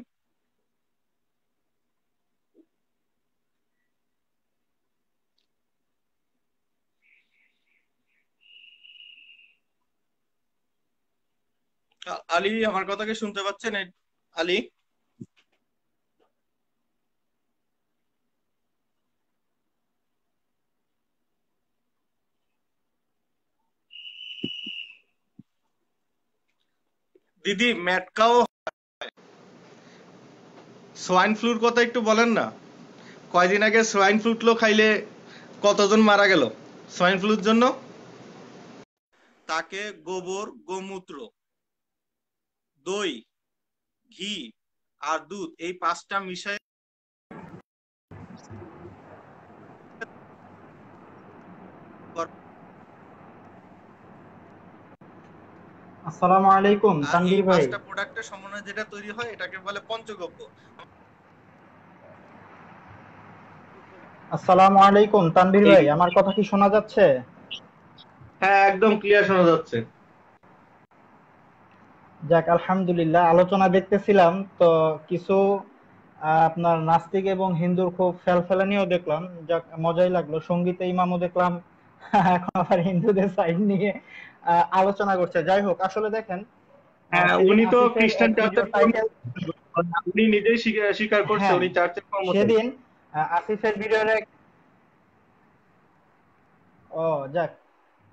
আলী আমার কথা কি শুনতে পাচ্ছেন আলী দিদি ম্যাটকাও সোয়াইন ফ্লুর কথা একটু বলেন না কয়দিন আগে সোয়াইন ফ্লুটলো খাইলে কতজন মারা গেল সোয়াইন ফ্লুর জন্য তাকে গোবর গোমূত্র দই ঘি আর দুধ এই পাঁচটা মিশাই করা আসসালামু আলাইকুম তানভীর ভাই পাঁচটা প্রোডাক্টের সমন্বয়ে যেটা তৈরি হয় এটাকে বলে পঞ্চগব্য আসসালামু আলাইকুম তানভীর ভাই আমার কথা কি শোনা যাচ্ছে হ্যাঁ একদম ক্লিয়ার শোনা যাচ্ছে যাক আলহামদুলিল্লাহ আলোচনা দেখতেছিলাম তো কিছু আপনার নাস্তিক এবং হিন্দুর খুব ফেলফেলানিও দেখলাম যাক মজাই লাগলো সঙ্গীতে ইমামও দেখলাম এখন আবার হিন্দুদের সাইড নিয়ে আলোচনা করছে যাই হোক আসলে দেখেন হ্যাঁ, উনি তো খ্রিস্টান উনি নিজেই স্বীকার হ্যাঁ, করছে উনি চার্চের সেদিন আসিফের ভিডিওর এক ও যাক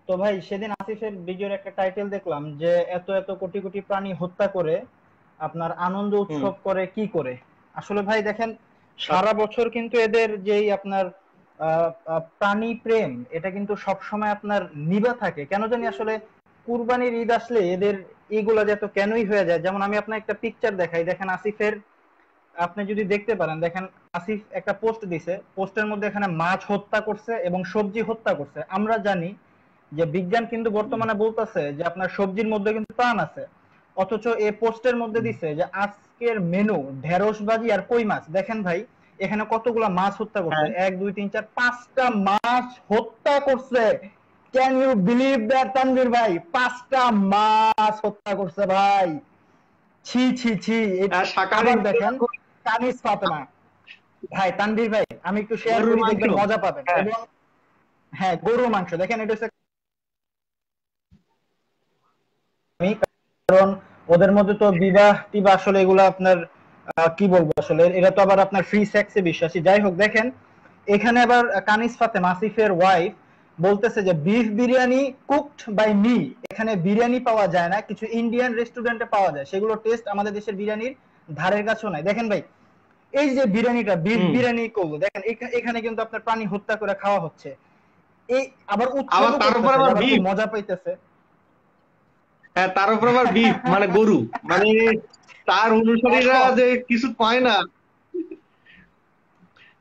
তো ভাই সেদিন আসিফের ভিডিওর একটা টাইটেল দেখলাম যে এত এত কোটি কোটি প্রাণী হত্যা করে আপনার আনন্দ উৎসব করে কি করে আসলে ভাই দেখেন সারা আচ্ছা। বছর কিন্তু এদের যেই আপনার প্রাণী প্রেম এটা কিন্তু সবসময় আপনার নিবা থাকে কেন জানি আসলে কুরবানির ঈদ আসলে এদের এগুলা যে এত কেনই হয়ে যায় যেমন আমি আপনার একটা পিকচার দেখাই দেখেন আসিফের আপনি যদি দেখতে পারেন দেখেন আসিফ একটা পোস্ট দিছে পোস্টের মধ্যে এখানে মাছ হত্যা করছে এবং সবজি হত্যা করছে আমরা জানি যে বিজ্ঞান কিন্তু বর্তমানে বলতেছে যে আপনার সবজির মধ্যে কিন্তু প্রাণ আছে অথচ এ পোস্টের মধ্যে দিছে যে আজকের মেনু ঢেঁড়স ভাজি আর কই মাছ দেখেন ভাই এখানে কতগুলো মাছ হত্যা করছে হ্যাঁ। এক দুই তিন চার পাঁচটা মাছ হত্যা করছে can you believe that Tanvir ভাই পাঁচটা মাছ হত্যা করছে ভাই ছি ছি ছি এটা হ্যাঁ, দেখেন তানিস ফাতেমা ভাই তানভীর ভাই আমি একটু শেয়ার করি দেখবেন মজা পাবেন হ্যাঁ, হ্যাঁ গরু মাংস দেখেন এটা হচ্ছে আমি কারণ ওদের মধ্যে তো বিবাহ টিবা আসলে এগুলো আপনার কি বলবো আসলে এরা তো আবার আপনার ফ্রি সেক্সে বিশ্বাসী যাই হোক দেখেন এখানে আবার কানিস ফাতে মাসিফের ওয়াইফ বলতেছে যে beef biryani cooked by me এখানে বিরিয়ানি পাওয়া যায় না কিছু ইন্ডিয়ান রেস্টুরেন্টে পাওয়া যায় সেগুলো টেস্ট আমাদের দেশের বিরিয়ানির ধারের কাছেও নাই দেখেন ভাই এই যে বিরিয়ানিটা বিফ বিরিয়ানি করলো দেখেন এখানে কিন্তু আপনার প্রাণী হত্যা করে খাওয়া হচ্ছে এই আবার মজা পাইতেছে হ্যাঁ তার উপর আবার বিফ মানে গরু মানে তার অনুসারীরা যে কিছু পায় না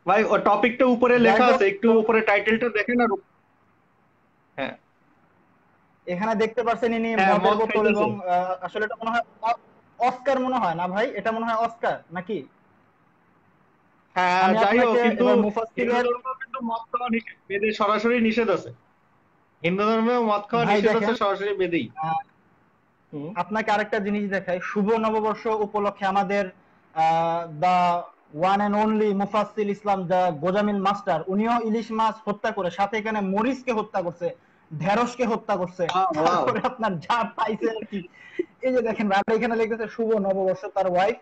ভাই ও টপিকটা উপরে লেখা আছে একটু উপরে টাইটেলটা দেখেন না হ্যাঁ এখানে দেখতে পাচ্ছেন ইনি হ্যাঁ, মদের বোতল এবং আসলে এটা মনে হয় অস্কার মনে হয় না ভাই এটা মনে হয় অস্কার নাকি হ্যাঁ যাই হোক কিন্তু মুফাসসিরের কিন্তু মদ খাওয়া বেদে সরাসরি নিষেধ আছে হিন্দু ধর্মেও মদ খাওয়া নিষেধ আছে সরাসরি বেদেই আপনাকে আরেকটা জিনিস দেখাই শুভ নববর্ষ উপলক্ষে আমাদের one and only Mufasil Islam the গোজামিল মাস্টার উনিও ইলিশ মাছ হত্যা করে সাথে এখানে হত্যা করছে ঢেঁড়সকে হত্যা করছে তারপরে আপনার যা পাইছে আর কি এই যে দেখেন এখানে লিখতেছে শুভ নববর্ষ তার ওয়াইফ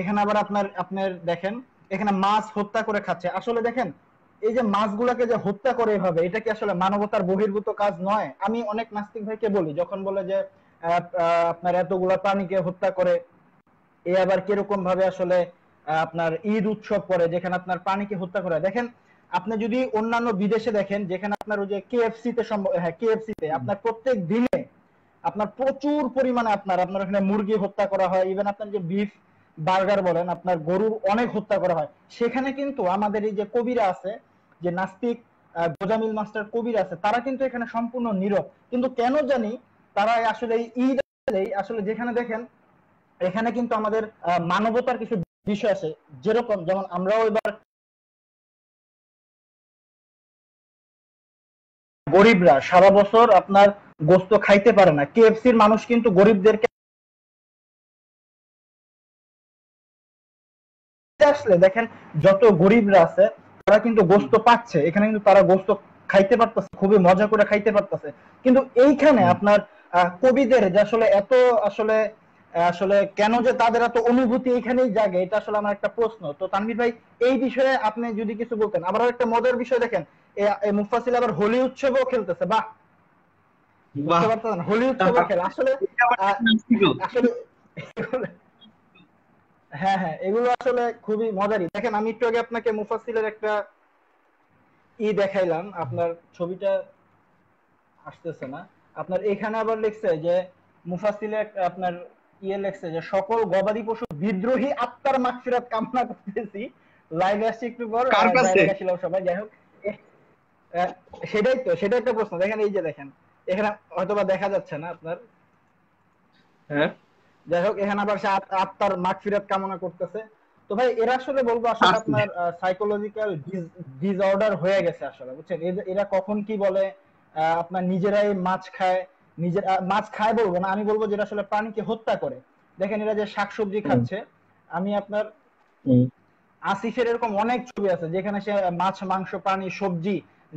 এখানে আবার আপনার আপনার দেখেন এখানে মাছ হত্যা করে খাচ্ছে আসলে দেখেন এই যে মাছগুলাকে যে হত্যা করে এভাবে এটা কি আসলে মানবতার বহির্ভূত কাজ নয় আমি অনেক নাস্তিক ভাইকে বলি যখন বলে যে আপনার এতগুলা প্রাণীকে হত্যা করে এ আবার কিরকম ভাবে আসলে আপনার ঈদ উৎসব করে যেখানে আপনার প্রাণীকে হত্যা করে দেখেন আপনি যদি অন্যান্য বিদেশে দেখেন যেখানে আপনার ওই যে কেএফসি তে হ্যাঁ কেএফসি তে আপনার প্রত্যেক দিনে আপনার প্রচুর পরিমাণে আপনার আপনার ওখানে মুরগি হত্যা করা হয় ইভেন আপনার যে বিফ বার্গার বলেন আপনার গরুর অনেক হত্যা করা হয় সেখানে কিন্তু আমাদের এই যে কবিরা আছে যে নাস্তিক গোজামিল মাস্টার কবির আছে তারা কিন্তু এখানে সম্পূর্ণ নীরব কিন্তু কেন জানি তারা আসলে ঈদ আসলে যেখানে দেখেন এখানে কিন্তু আমাদের মানবতার কিছু বিষয় আছে যেরকম যেমন আমরাও এবার গরিবরা সারা বছর আপনার গোস্ত খাইতে পারে না কেএফসির মানুষ কিন্তু গরিবদেরকে আসলে দেখেন যত গরিবরা আছে তারা কিন্তু গোস্ত পাচ্ছে এখানে কিন্তু তারা গোস্ত খাইতে পারতেছে খুবই মজা করে খাইতে পারতেছে কিন্তু এইখানে আপনার কবিদের যে আসলে এত আসলে আসলে কেন যে তাদের এত অনুভূতি এখানেই জাগে এটা আসলে আমার একটা প্রশ্ন তো তানভীর ভাই এই বিষয়ে আপনি যদি কিছু বলতেন আবার একটা মজার বিষয় দেখেন মুফাসিল আবার হোলি উৎসবও খেলতেছে বাহ হোলি উৎসবও খেলে আসলে হ্যাঁ হ্যাঁ এগুলো আসলে খুবই মজারই দেখেন আমি একটু আগে আপনাকে মুফাসিলের একটা ই দেখাইলাম আপনার ছবিটা আসতেছে না আপনার এখানে আবার লিখছে যে মুফাসিলে আপনার ইয়ে লিখছে যে সকল গবাদি পশু বিদ্রোহী আত্মার মাগফিরাত কামনা করতেছি একটু পর সবাই যাই হোক সেটাই তো সেটাই একটা প্রশ্ন দেখেন এই যে দেখেন এখানে দেখা যাচ্ছে না আপনার হ্যাঁ যাই হোক এখানে আবার সে আত্মার মাগফিরাত কামনা করতেছে তো ভাই এরা আসলে বলবো আসলে আচ্ছা। আপনার সাইকোলজিক্যাল ডিসঅর্ডার হয়ে গেছে আসলে বুঝছেন এরা কখন কি বলে আপনার নিজেরাই মাছ খায় নিজের মাছ খায় বলবো না আমি বলবো যেটা আসলে প্রাণীকে হত্যা করে দেখেন এরা যে শাকসবজি খাচ্ছে আমি আপনার আসিফের এরকম অনেক ছবি আছে যেখানে সে মাছ মাংস প্রাণী সবজি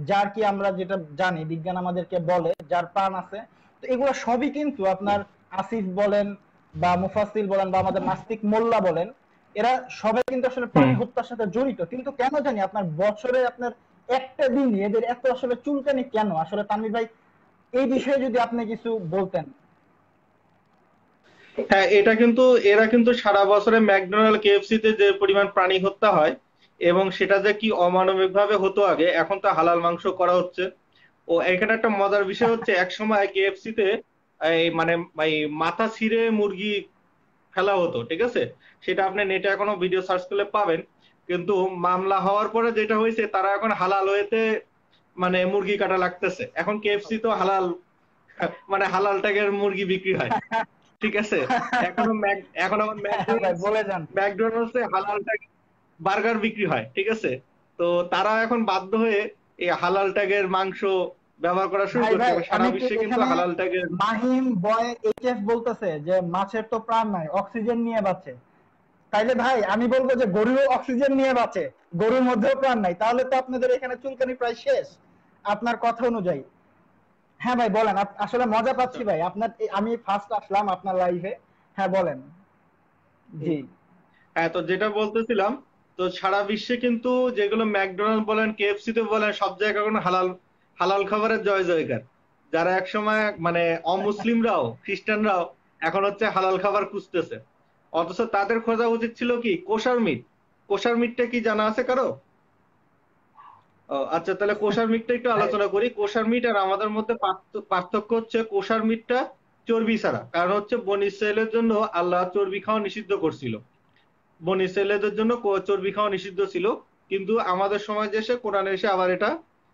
যার কি আমরা যেটা জানি বিজ্ঞান আমাদেরকে বলে যার প্রাণ আছে তো এগুলো সবই কিন্তু আপনার আসিফ বলেন বা মুফাসিল বলেন বা আমাদের নাস্তিক মোল্লা বলেন এরা সবাই কিন্তু আসলে প্রাণী হত্যার সাথে জড়িত কিন্তু কেন জানি আপনার বছরে আপনার একটা দিন এদের এত আসলে চুলকানি কেন আসলে তানভীর ভাই এই বিষয়ে যদি আপনি কিছু বলতেন হ্যাঁ এটা কিন্তু এরা কিন্তু সারা বছরে ম্যাকডোনাল্ড কেএফসি তে যে পরিমাণ প্রাণী হত্যা হয় এবং সেটা যে কি অমানবিক ভাবে হতো আগে এখন তো হালাল মাংস করা হচ্ছে ও এখানে একটা মজার বিষয় হচ্ছে এক সময় কেএফসি তে মানে মাথা ছিঁড়ে মুরগি ফেলা হতো ঠিক আছে সেটা আপনি নেটে এখনো ভিডিও সার্চ করলে পাবেন কিন্তু মামলা হওয়ার পরে যেটা হয়েছে তারা এখন হালাল হয়েতে মানে মুরগি কাটা লাগতেছে এখন কেএফসি তো হালাল মানে হালাল ট্যাগের মুরগি বিক্রি হয় ঠিক আছে এখনো এখন আবার হ্যাঁ, ম্যাকডোনাল্ডসে হালাল ট্যাগ বার্গার বিক্রি হয় ঠিক আছে তো তারা এখন বাধ্য হয়ে এই হালাল ট্যাগের মাংস ব্যবহার করা শুরু করছে সারা বিশ্বে কিন্তু হালাল ট্যাগের মাহিম বয় এইচএফ বলতেছে যে মাছের তো প্রাণ নাই অক্সিজেন নিয়ে বাঁচে তাইলে ভাই আমি বলবো যে গরু অক্সিজেন নিয়ে বাঁচে গরুর মধ্যেও প্রাণ নাই তাহলে তো আপনাদের এখানে চুলকানি প্রায় শেষ আপনার কথা অনুযায়ী হ্যাঁ ভাই বলেন আসলে মজা পাচ্ছি ভাই আপনার আমি ফার্স্ট আসলাম আপনার লাইভে হ্যাঁ বলেন জি হ্যাঁ তো যেটা বলতেছিলাম তো সারা বিশ্বে কিন্তু যেগুলো ম্যাকডোনাল্ড বলেন কেএফসি তে বলেন সব জায়গায় কোনো হালাল হালাল খাবারের জয় জয়কার যারা একসময় মানে অমুসলিমরাও খ্রিস্টানরাও এখন হচ্ছে হালাল খাবার খুঁজতেছে অথচ তাদের খোঁজা উচিত ছিল কি কোষার মিট কোষার মিটটা কি জানা আছে কারো আচ্ছা তাহলে কোষার মিটটা একটু আলোচনা করি কোষার মিট আর আমাদের মধ্যে পার্থক্য হচ্ছে কোষার মিটটা চর্বি ছাড়া কারণ হচ্ছে বন ইসরায়েলের জন্য আল্লাহ চর্বি খাওয়া নিষিদ্ধ করছিল বন ইসরায়েলের জন্য চর্বি খাওয়া নিষিদ্ধ ছিল কিন্তু আমাদের সময় যে এসে কোরআনে এসে আবার এটা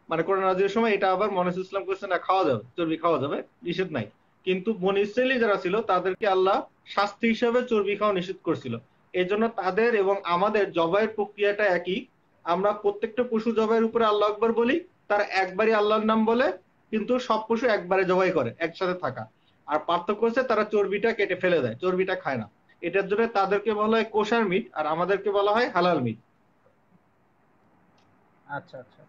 মানে কোরআন সময় এটা আবার মনে ইসলাম করছে না খাওয়া যাবে চর্বি খাওয়া যাবে নিষেধ নাই কিন্তু বন ইসরায়েলি যারা ছিল তাদেরকে আল্লাহ শাস্তি হিসেবে চর্বি খাওয়া নিষেধ করেছিল এই জন্য তাদের এবং আমাদের জবাইয়ের প্রক্রিয়াটা একই আমরা প্রত্যেকটা পশু জবাইয়ের উপরে আল্লাহ আকবর বলি তার একবারই আল্লাহর নাম বলে কিন্তু সব পশু একবারে জবাই করে একসাথে থাকা আর পার্থক্য হচ্ছে তারা চর্বিটা কেটে ফেলে দেয় চর্বিটা খায় না এটার জন্য তাদেরকে বলা হয় কোষার মিট আর আমাদেরকে বলা হয় হালাল মিট আচ্ছা আচ্ছা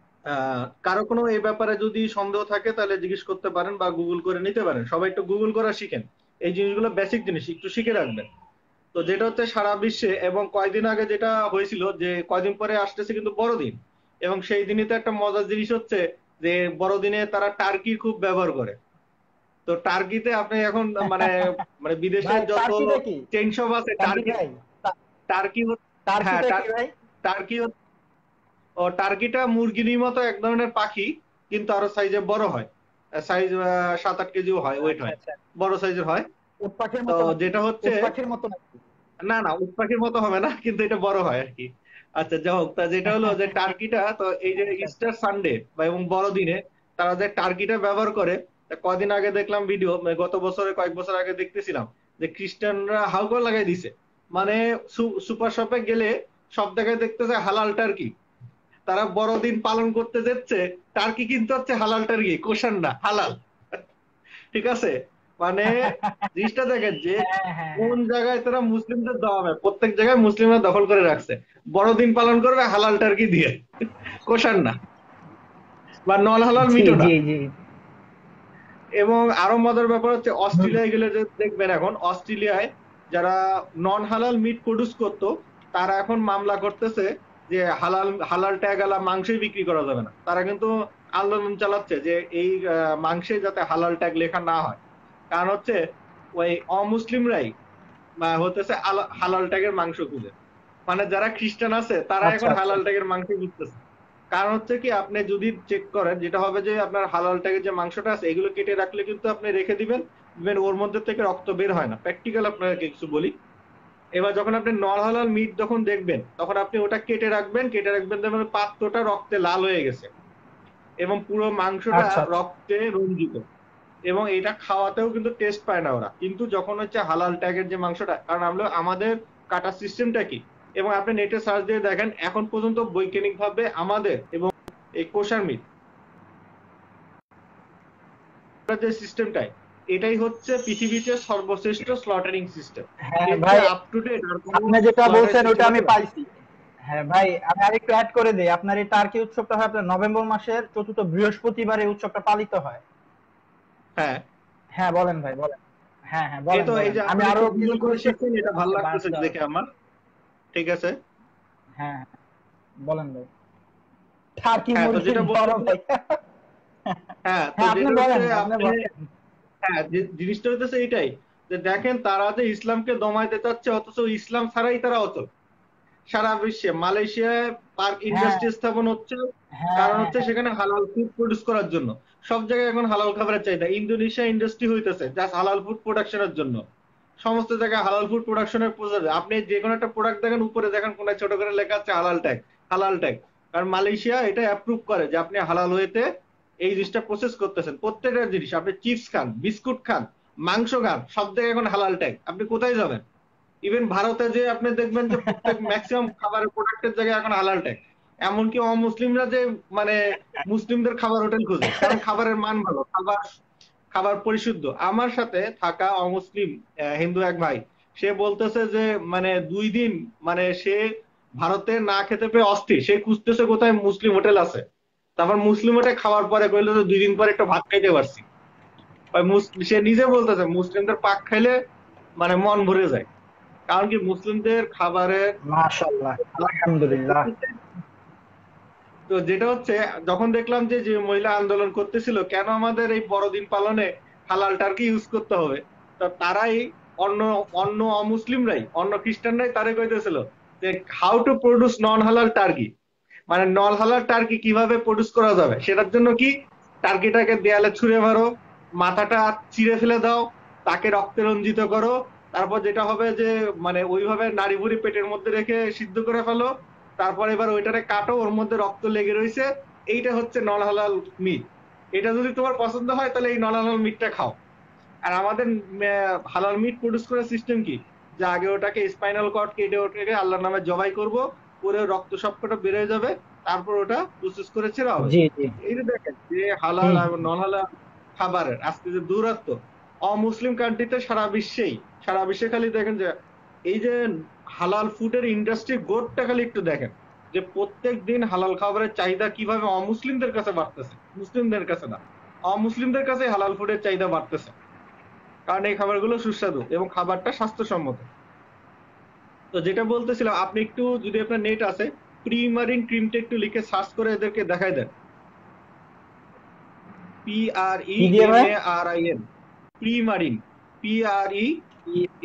কারো কোনো এই ব্যাপারে যদি সন্দেহ থাকে তাহলে জিজ্ঞেস করতে পারেন বা গুগল করে নিতে পারেন সবাই একটু গুগল করা শিখেন এই জিনিসগুলো বেসিক জিনিস একটু শিখে রাখবেন তো যেটা হচ্ছে সারা বিশ্বে এবং কয়দিন আগে যেটা হয়েছিল যে কয়দিন পরে আসতেছে কিন্তু বড়দিন এবং সেই দিনে তো একটা মজার জিনিস হচ্ছে যে বড়দিনে তারা টার্কি খুব ব্যবহার করে তো টার্কিতে আপনি এখন মানে মানে বিদেশে যত চেন সব আছে টার্কি টার্কি হ্যাঁ টার্কি হচ্ছে টার্কিটা মুরগির মতো এক ধরনের পাখি কিন্তু আরো সাইজে বড় হয় সাইজ সাত আট কেজিও হয় ওয়েট হয় আচ্ছা, আচ্ছা। বড় সাইজের হয় যেটা হচ্ছে না না উট মতো হবে না কিন্তু এটা বড় হয় আর কি আচ্ছা যাই হোক তা যেটা হলো যে টার্কিটা তো এই যে ইস্টার সানডে বা এবং বড়দিনে তারা যে টার্কিটা ব্যবহার করে কদিন আগে দেখলাম ভিডিও মানে গত বছরে কয়েক বছর আগে দেখতেছিলাম যে খ্রিস্টানরা হাউকল লাগাই দিছে মানে সুপার শপে গেলে সব জায়গায় দেখতেছে হালাল টার্কি তারা বড়দিন পালন করতে যাচ্ছে তার কি কিন্তু হচ্ছে হালাল টার্কি কোষান না হালাল ঠিক আছে মানে জিনিসটা দেখেন যে হ্যাঁ, হ্যাঁ, হ্যাঁ। কোন জায়গায় তারা মুসলিমদের দমে প্রত্যেক জায়গায় মুসলিমরা দখল করে রাখছে বড়দিন পালন করবে হালাল টার্কি দিয়ে কোষান না বা নল হালাল মিটো না এবং আরো মজার ব্যাপার হচ্ছে অস্ট্রেলিয়ায় গেলে দেখবেন এখন অস্ট্রেলিয়ায় যারা নন হালাল মিট প্রডিউস করতো তারা এখন মামলা করতেছে যে হালাল হালাল ট্যাগওয়ালা মাংসই বিক্রি করা যাবে না তারা কিন্তু আন্দোলন চালাচ্ছে যে এই মাংসে যাতে হালাল ট্যাগ লেখা না হয় কারণ হচ্ছে ওই অমুসলিমরাই হতেছে হালাল ট্যাগের মাংস খুঁজে মানে যারা খ্রিস্টান আছে তারা আচ্ছা, এখন আচ্ছা। হালাল ট্যাগের মাংস খুঁজতেছে কারণ হচ্ছে কি আপনি যদি চেক করেন যেটা হবে যে আপনার হালাল ট্যাগের যে মাংসটা আছে এগুলো কেটে রাখলে কিন্তু আপনি রেখে দিবেন ওর মধ্যে থেকে রক্ত বের হয় না প্র্যাকটিক্যাল আপনাকে কিছু বলি এবার যখন আপনি নরহালাল মিট যখন দেখবেন তখন আপনি ওটা কেটে রাখবেন কেটে রাখবেন দেখবেন পাত্রটা রক্তে লাল হয়ে গেছে এবং পুরো মাংসটা আচ্ছা। রক্তে রঞ্জিত এবং এটা খাওয়াতেও কিন্তু টেস্ট পায় না ওরা কিন্তু যখন হচ্ছে হালাল ট্যাগের যে মাংসটা কারণ আমরা আমাদের কাটার সিস্টেমটা কি এবং আপনি নেটে সার্চ দিয়ে দেখেন এখন পর্যন্ত বৈজ্ঞানিক ভাবে আমাদের এবং এই কোষার মিট যে সিস্টেমটাই এটাই হচ্ছে পৃথিবীতে সর্বশ্রেষ্ঠ স্লটারিং সিস্টেম হ্যাঁ ভাই আপ টু আপনি যেটা বলছেন ওটা আমি পাইছি হ্যাঁ ভাই আমি আরেকটু অ্যাড করে দেই আপনার এই টার্কি উৎসবটা হয় আপনার নভেম্বর মাসের চতুর্থ বৃহস্পতিবার এই উৎসবটা পালিত হয় হ্যাঁ হ্যাঁ বলেন ভাই বলেন হ্যাঁ হ্যাঁ বলেন আমি আরো করে এটা ভালো আচ্ছা, লাগছে দেখে আমার ঠিক আছে হ্যাঁ বলেন ভাই টার্কি হ্যাঁ, মুরগি যেটা ভাই হ্যাঁ তো হ্যাঁ, যেটা আপনি বলেন হ্যাঁ, জিনিসটা হইতেছে এটাই যে দেখেন তারা যে ইসলামকে দমাইতে চাচ্ছে অথচ ইসলাম ছাড়াই তারা অচল সারা বিশ্বে মালয়েশিয়ায় পার্ক হ্যাঁ। ইন্ডাস্ট্রি স্থাপন হচ্ছে হ্যাঁ। কারণ হচ্ছে সেখানে হালাল ফুড প্রডিউস করার জন্য সব জায়গায় এখন হালাল খাবারের চাহিদা ইন্দোনেশিয়া ইন্ডাস্ট্রি হইতেছে জাস্ট হালাল ফুড প্রোডাকশনের জন্য সমস্ত জায়গায় হালাল ফুড প্রোডাকশনের আপনি যে কোনো একটা প্রোডাক্ট দেখেন উপরে দেখেন কোন ছোট করে লেখা আছে হালাল ট্যাগ হালাল ট্যাগ কারণ মালয়েশিয়া এটা অ্যাপ্রুভ করে যে আপনি হালাল হইতে এই জিনিসটা প্রসেস করতেছেন প্রত্যেকটা জিনিস আপনি চিপস খান বিস্কুট খান মাংস খান সব জায়গায় এখন হালাল ট্যাগ আপনি কোথায় যাবেন ইভেন ভারতে যে আপনি দেখবেন যে প্রত্যেক ম্যাক্সিমাম খাবারের প্রোডাক্টের জায়গায় এখন হালাল ট্যাগ এমনকি অমুসলিমরা যে মানে মুসলিমদের খাবার হোটেল খুঁজে কারণ খাবারের মান ভালো খাবার খাবার পরিশুদ্ধ আমার সাথে থাকা অমুসলিম হিন্দু এক ভাই সে বলতেছে যে মানে দুই দিন মানে সে ভারতে না খেতে পেয়ে অস্থির সে খুঁজতেছে কোথায় মুসলিম হোটেল আছে তারপর মুসলিম ওটা খাওয়ার পরে কইলো যে দুই দিন পরে একটা ভাত খাইতে পারছি সে নিজে বলতেছে মুসলিমদের পাক খাইলে মানে মন ভরে যায় কারণ কি মুসলিমদের খাবারে তো যেটা হচ্ছে যখন দেখলাম যে যে মহিলা আন্দোলন করতেছিল কেন আমাদের এই বড়দিন পালনে হালাল টার্কি ইউজ করতে হবে তো তারাই অন্য অন্য অমুসলিমরাই অন্য খ্রিস্টানরাই তারে কইতেছিল যে হাউ টু প্রডিউস নন হালাল টার্কি মানে নলহালার টার্কি কিভাবে প্রডিউস করা যাবে সেটার জন্য কি টার্কিটাকে দেয়ালে ছুঁড়ে মারো মাথাটা চিড়ে ফেলে দাও তাকে রক্তে রঞ্জিত করো তারপর যেটা হবে যে মানে ওইভাবে নাড়ি ভুড়ি পেটের মধ্যে রেখে সিদ্ধ করে ফেলো তারপর এবার ওইটারে কাটো ওর মধ্যে রক্ত লেগে রয়েছে এইটা হচ্ছে নলহালাল মিট এটা যদি তোমার পছন্দ হয় তাহলে এই নলহালাল মিটটা খাও আর আমাদের হালাল মিট প্রডিউস করার সিস্টেম কি যে আগে ওটাকে স্পাইনাল কর্ড কেটে ওটাকে আল্লাহর নামে জবাই করব করে রক্ত সবকটা বেড়ে যাবে তারপর ওটা প্রসেস করে ছেড়া হবে এই দেখেন যে হালাল এবং নন হালাল খাবারের আজকে যে দূরত্ব অমুসলিম কান্ট্রিতে সারা বিশ্বেই সারা বিশ্বে খালি দেখেন যে এই যে হালাল ফুডের ইন্ডাস্ট্রি গোটটা খালি একটু দেখেন যে প্রত্যেক দিন হালাল খাবারের চাহিদা কিভাবে অমুসলিমদের কাছে বাড়তেছে মুসলিমদের কাছে না অমুসলিমদের কাছে হালাল ফুডের চাহিদা বাড়তেছে কারণ এই খাবারগুলো সুস্বাদু এবং খাবারটা স্বাস্থ্যসম্মত তো যেটা বলতেছিলাম আপনি একটু যদি আপনার নেট আছে প্রিমারিন ক্রিমটা একটু লিখে সার্চ করে এদেরকে দেখাই দেন P R E M A R I N Premarin P R E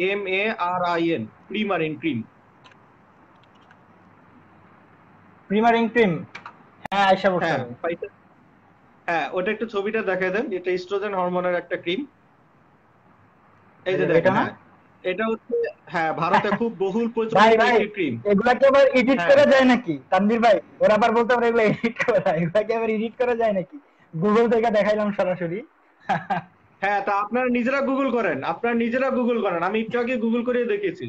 M A R I N Premarin cream Premarin cream হ্যাঁ আয়শা বসে হ্যাঁ, হ্যাঁ ওটা একটু ছবিটা দেখাই দেন এটা ইস্ট্রোজেন হরমোনের একটা ক্রিম এই যে দেখেন হ্যাঁ এটা হচ্ছে হ্যাঁ ভারতে খুব বহুল প্রচলিত ক্রিম এগুলা কি আবার এডিট হ্যাঁ। করা যায় নাকি তানভীর ভাই ওরা আবার বলতে পারে এগুলা এডিট করা যায় এগুলা কি আবার এডিট করা যায় নাকি গুগল থেকে দেখাইলাম সরাসরি হ্যাঁ তা আপনারা নিজেরা গুগল করেন আপনারা নিজেরা গুগল করেন আমি একটু আগে গুগল করে দেখেছি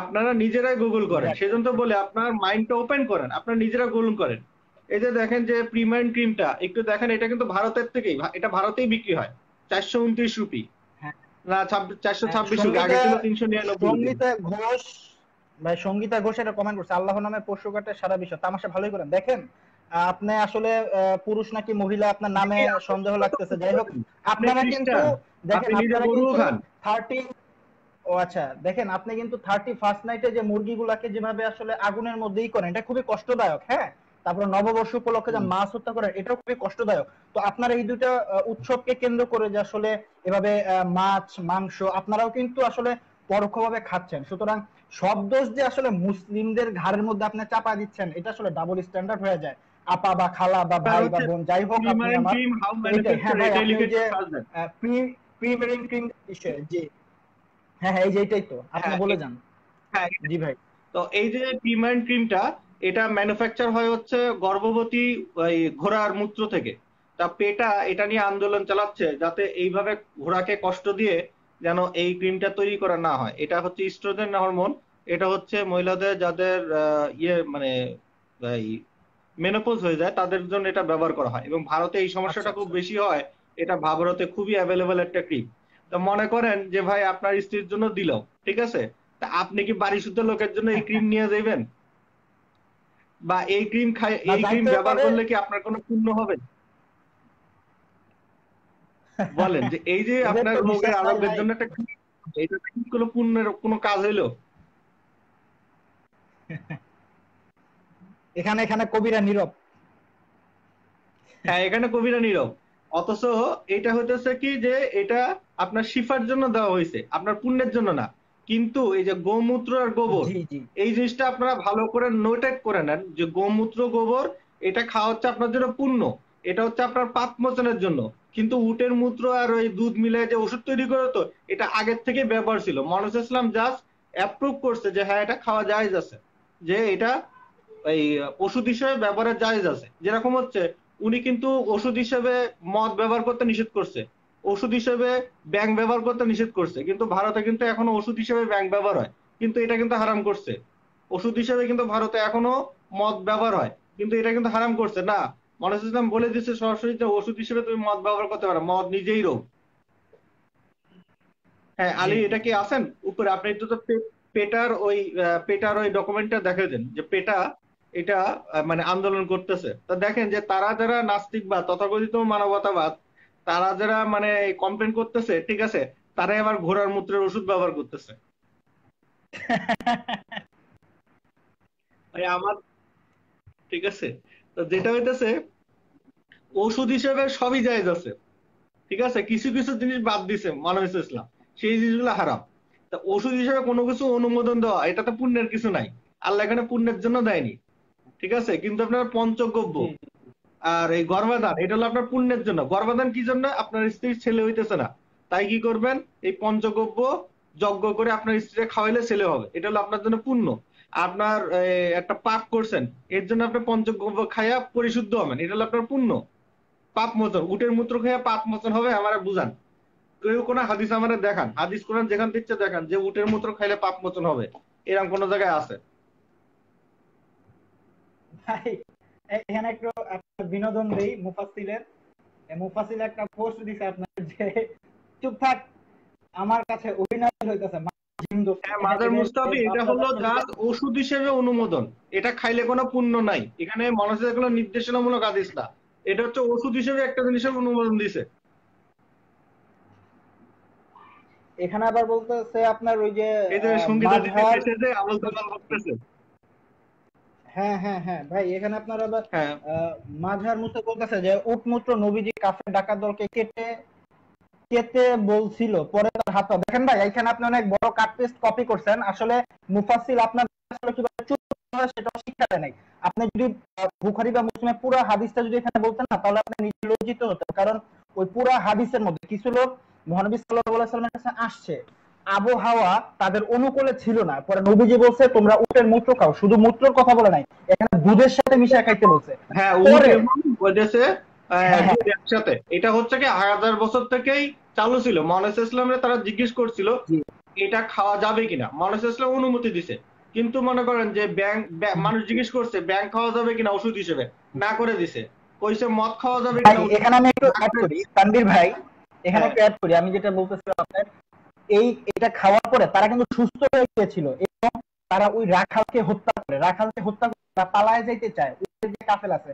আপনারা নিজেরাই গুগল করেন হ্যাঁ। সেজন্য তো বলে আপনার মাইন্ডটা ওপেন করেন আপনারা নিজেরা গুগল করেন এই যে দেখেন যে প্রিমিয়াম ক্রিমটা একটু দেখেন এটা কিন্তু ভারতের থেকেই এটা ভারতেই বিক্রি হয় চারশো উনত্রিশ রুপি না চারশো হ্যাঁ, ছাব্বিশ আগে ছিল তিনশো নিরানব্বই সঙ্গীতা ঘোষ ভাই মানে সঙ্গীতা ঘোষ এটা কমেন্ট করছে আল্লাহ নামে পশু কাটে সারা বিশ্ব তামাশা ভালোই করেন দেখেন আপনি আসলে পুরুষ নাকি মহিলা আপনার নামে সন্দেহ লাগতেছে যাই হোক আপনারা কিন্তু দেখেন থার্টি ও আচ্ছা দেখেন আপনি কিন্তু থার্টি ফার্স্ট নাইটে যে মুরগিগুলাকে যেভাবে আসলে আগুনের মধ্যেই করেন এটা খুবই কষ্টদায়ক হ্যাঁ তারপরে নববর্ষ উপলক্ষে যা মাছ হত্যা করে এটাও খুবই কষ্টদায়ক তো আপনারা এই দুইটা উৎসবকে কেন্দ্র করে যে আসলে এভাবে মাছ মাংস আপনারাও কিন্তু আসলে পরোক্ষভাবে খাচ্ছেন সুতরাং সব দোষ যে আসলে মুসলিমদের ঘাড়ের মধ্যে আপনি চাপা দিচ্ছেন এটা আসলে ডাবল স্ট্যান্ডার্ড হয়ে যায় আপা বা খালা বা ভাই বা বোন যাই হোক আপনি আমার প্রি প্রি ওয়েডিং ক্রিম জি হ্যাঁ হ্যাঁ এই যে এটাই তো আপনি হ্যাঁ, বলে যান হ্যাঁ জি ভাই তো এই যে প্রিমাইন ক্রিমটা এটা ম্যানুফ্যাকচার হয় হচ্ছে গর্ভবতী ঘোড়ার মূত্র থেকে তা পেটা এটা নিয়ে আন্দোলন চালাচ্ছে যাতে এইভাবে ঘোড়াকে কষ্ট দিয়ে যেন এই ক্রিমটা তৈরি করা না হয় এটা হচ্ছে ইস্ট্রোজেন হরমোন এটা হচ্ছে মহিলাদের যাদের ইয়ে মানে মেনোপোজ হয়ে যায় তাদের জন্য এটা ব্যবহার করা হয় এবং ভারতে এই সমস্যাটা আচ্ছা, খুব আচ্ছা। বেশি হয় এটা ভারতে খুবই অ্যাভেলেবেল একটা ক্রিম তো মনে করেন যে ভাই আপনার স্ত্রীর জন্য দিল ঠিক আছে তা আপনি কি বাড়ি শুদ্ধ লোকের জন্য এই ক্রিম নিয়ে যাবেন বা এই ক্রিম খাই এই ক্রিম ব্যবহার করলে কি আপনার কোনো পুণ্য হবে বলেন যে এই যে আপনার রোগের আরোগ্যের জন্য একটা এটা কি কোনো পুণ্যের কোনো কাজ হইলো এখানে এখানে কবিরা নীরব হ্যাঁ এখানে কবিরা নীরব অথচ এটা হইতেছে কি যে এটা আপনার শিফার জন্য দেওয়া হয়েছে আপনার পুণ্যের জন্য না কিন্তু এই যে গোমূত্র আর গোবর এই জিনিসটা আপনারা ভালো করে নোটেট করে নেন যে গোমূত্র গোবর এটা খাওয়া হচ্ছে আপনার জন্য পুণ্য এটা হচ্ছে আপনার পাপ মোচনের জন্য কিন্তু উটের মূত্র আর ওই দুধ মিলে যে ওষুধ তৈরি করে তো এটা আগের থেকে ব্যবহার ছিল মানুষ ইসলাম জাস্ট অ্যাপ্রুভ করছে যে হ্যাঁ এটা খাওয়া যায় আছে যে এটা এই ওষুধ হিসেবে ব্যবহারের জায়েজ আছে যেরকম হচ্ছে উনি কিন্তু ওষুধ হিসেবে মদ ব্যবহার করতে নিষেধ করছে ওষুধ হিসেবে ব্যাংক ব্যবহার করতে নিষেধ করছে কিন্তু ভারতে কিন্তু এখনো ওষুধ হিসেবে ব্যাংক ব্যবহার হয় কিন্তু এটা কিন্তু হারাম করছে ওষুধ হিসেবে কিন্তু ভারতে এখনো মদ ব্যবহার হয় কিন্তু এটা কিন্তু হারাম করছে না মানুষ ইসলাম বলে দিচ্ছে সরাসরি যে ওষুধ হিসেবে তুমি মদ ব্যবহার করতে পারো মদ নিজেই রোগ হ্যাঁ আলী এটা কি আছেন উপরে আপনি একটু তো পেটার ওই পেটার ওই ডকুমেন্টটা দেখে দেন যে পেটা এটা মানে আন্দোলন করতেছে তা দেখেন যে তারা যারা নাস্তিক বা তথাকথিত মানবতাবাদ তারা যারা মানে কমপ্লেন করতেছে ঠিক আছে তারাই আবার ঘোড়ার মূত্রের ওষুধ ব্যবহার করতেছে আমার ঠিক আছে তো যেটা হইতেছে ওষুধ হিসেবে সবই জায়েজ আছে ঠিক আছে কিছু কিছু জিনিস বাদ দিছে মানব ইসলাম সেই জিনিসগুলো হারাম তা ওষুধ হিসেবে কোনো কিছু অনুমোদন দেওয়া এটা তো পুণ্যের কিছু নাই আল্লাহ এখানে পুণ্যের জন্য দেয়নি ঠিক আছে কিন্তু আপনার পঞ্চগব্য আর এই গর্ভাধান এটা হলো আপনার পুণ্যের জন্য গর্ভাধান কি জন্য আপনার স্ত্রীর ছেলে হইতেছে না তাই কি করবেন এই পঞ্চগব্য যজ্ঞ করে আপনার স্ত্রীকে খাওয়াইলে ছেলে হবে এটা হলো আপনার জন্য পুণ্য আপনার একটা পাপ করছেন এর জন্য আপনি পঞ্চগব্য খাইয়া পরিশুদ্ধ হবেন এটা হলো আপনার পুণ্য পাপ মোচন উটের মূত্র খাইয়া পাপ মোচন হবে আমার বুঝান কেউ কোনো হাদিস আমার দেখান হাদিস কোরআন যেখান দিচ্ছে দেখান যে উটের মূত্র খাইলে পাপ মোচন হবে এরকম কোনো জায়গায় আছে ভাই এখানে একটু বিনোদন দেই মুফাসিলের মুফাসিল একটা পোস্ট দিছে আপনার যে চুপচাপ আমার কাছে অভিনয় হইতাছে হ্যাঁ, মাদার মুস্তাফি এটা হলো জাস্ট ওষুধ হিসেবে অনুমোদন এটা খাইলে কোনো পুণ্য নাই এখানে মানুষের কোনো নির্দেশনামূলক আদেশ না এটা হচ্ছে ওষুধ হিসেবে একটা জিনিসের অনুমোদন দিছে এখানে আবার বলতেছে আপনার ওই যে এই যে দিতে আমল করতেছে হ্যাঁ হ্যাঁ হ্যাঁ ভাই এখানে আপনার আবার হ্যাঁ। মাঝার মুসে বলতেছে যে উটমুত্র নবীজি কাফের ডাকাত দলকে কেটে কেটে বলছিল পরে তার হাত দেখেন ভাই এখানে আপনি অনেক বড় কাট পেস্ট কপি করছেন আসলে মুফাসিল আপনার আসলে কি চুপ সেটা শিক্ষা দেয় নাই আপনি যদি বুখারি বা মুসলিমের পুরো হাদিসটা যদি এখানে বলতেন না তাহলে আপনি নিজে লজ্জিত হতেন কারণ ওই পুরো হাদিসের মধ্যে কিছু লোক মহানবী সাল্লাল্লাহু আলাইহি ওয়াসাল্লামের কাছে আসছে আবহাওয়া তাদের অনুকূলে ছিল না পরে নবীজি বলছে তোমরা উটের মূত্র খাও শুধু মূত্রর কথা বলে নাই এখানে দুধের সাথে মিশে খাইতে বলছে হ্যাঁ, মানে হ্যাঁ, হ্যাঁ। একসাথে এটা হচ্ছে কি হাজার বছর থেকেই চালু ছিল মানুষ ইসলামের তারা জিজ্ঞেস করছিল এটা খাওয়া যাবে কিনা মানুষ ইসলাম অনুমতি দিছে কিন্তু মনে করেন যে ব্যাংক মানুষ জিজ্ঞেস করছে ব্যাংক খাওয়া যাবে কিনা ওষুধ হিসেবে না করে দিছে কইছে মদ খাওয়া যাবে কিনা এখানে আমি একটু অ্যাড করি তানভীর ভাই এখানে একটু অ্যাড করি আমি যেটা বলতেছিলাম আপনার এই এটা খাওয়ার পরে তারা কিন্তু সুস্থ হয়ে গিয়েছিল এবং তারা ওই রাখালকে হত্যা করে রাখালকে হত্যা করে তারা পালায় যাইতে চায় ওদের যে কাফেল আছে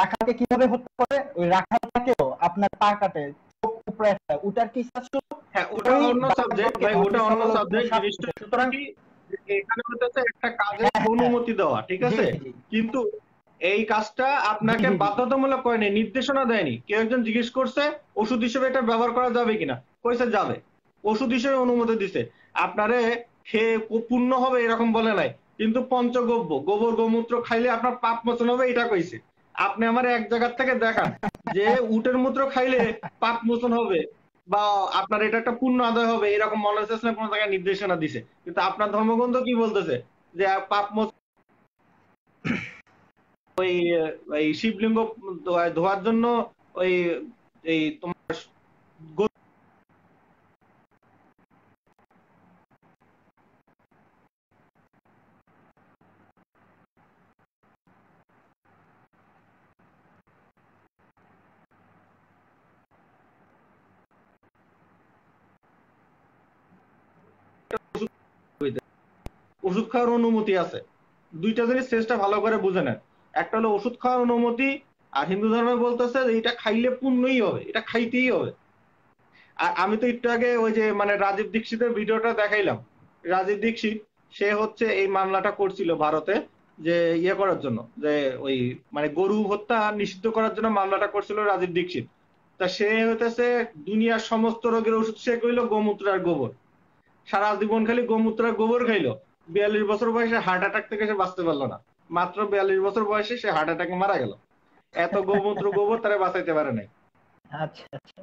রাখালকে কিভাবে হত্যা করে ওই রাখালটাকেও আপনার পা কাটে চোখ উপরে ওটার কি হ্যাঁ ওটা অন্য সাবজেক্ট ভাই ওটা অন্য সাবজেক্ট সুতরাং এখানে হচ্ছে একটা কাজের হ্যাঁ, হ্যাঁ। অনুমতি দেওয়া ঠিক আছে কিন্তু এই কাজটা আপনাকে বাধ্যতামূলক করেনি নির্দেশনা দেয়নি কেউ একজন জিজ্ঞেস করছে ওষুধ হিসেবে এটা ব্যবহার করা যাবে কিনা কইছে যাবে ওষুধ হিসেবে অনুমতি দিছে আপনারে খেয়ে পূর্ণ হবে এরকম বলে নাই কিন্তু পঞ্চগব্য গোবর গোমূত্র খাইলে আপনার পাপ মোচন হবে এটা কইছে আপনি আমার এক জায়গা থেকে দেখান যে উটের মূত্র খাইলে পাপ মোচন হবে বা আপনার এটা একটা পূর্ণ আদায় হবে এরকম মনে হচ্ছে কোনো জায়গায় নির্দেশনা দিছে কিন্তু আপনার ধর্মগ্রন্থ কি বলতেছে যে পাপ মোচন ওই শিবলিঙ্গ ধোয়ার জন্য ওই এই তোমার ওষুধ খাওয়ার অনুমতি আছে দুইটা জিনিস শেষটা ভালো করে বুঝে নেন একটা হলো ওষুধ খাওয়ার অনুমতি আর হিন্দু ধর্মে বলতেছে যে এটা খাইলে পুণ্যই হবে এটা খাইতেই হবে আর আমি তো একটু আগে ওই যে মানে রাজীব দীক্ষিতের ভিডিওটা দেখাইলাম রাজীব দীক্ষিত সে হচ্ছে এই মামলাটা করছিল ভারতে যে ইয়ে করার জন্য যে ওই মানে গরু হত্যা নিষিদ্ধ করার জন্য মামলাটা করছিল রাজীব দীক্ষিত তা সে হইতেছে দুনিয়ার সমস্ত রোগের ওষুধ সে কইলো গোমূত্র আর গোবর সারা জীবন খালি গোমূত্র আর গোবর খাইলো বিয়াল্লিশ বছর বয়সে হার্ট অ্যাটাক থেকে সে বাঁচতে পারলো না মাত্র বিয়াল্লিশ বছর বয়সে সে হার্ট অ্যাটাকে মারা গেল এত গোমূত্র গোবর তারা বাঁচাইতে পারে নাই আচ্ছা আচ্ছা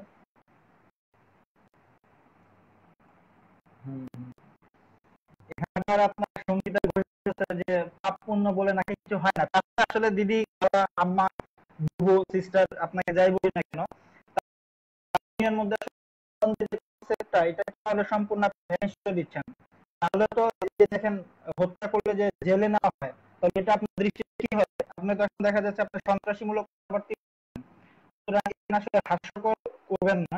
আপনার যে পাপ বলে নাকি কিছু হয় না মানে আসলে দিদি আম্মা সিস্টার আপনাকে যাই বলি না কেন মধ্যে এটা সম্পূর্ণ দিচ্ছেন তাহলে তো যে দেখেন হত্যা করলে যে জেলে না হয় তাহলে এটা আপনার দৃষ্টি কি হবে আপনি তো দেখা যাচ্ছে আপনার সন্ত্রাসীমূলক আসলে হাস্যকর করবেন না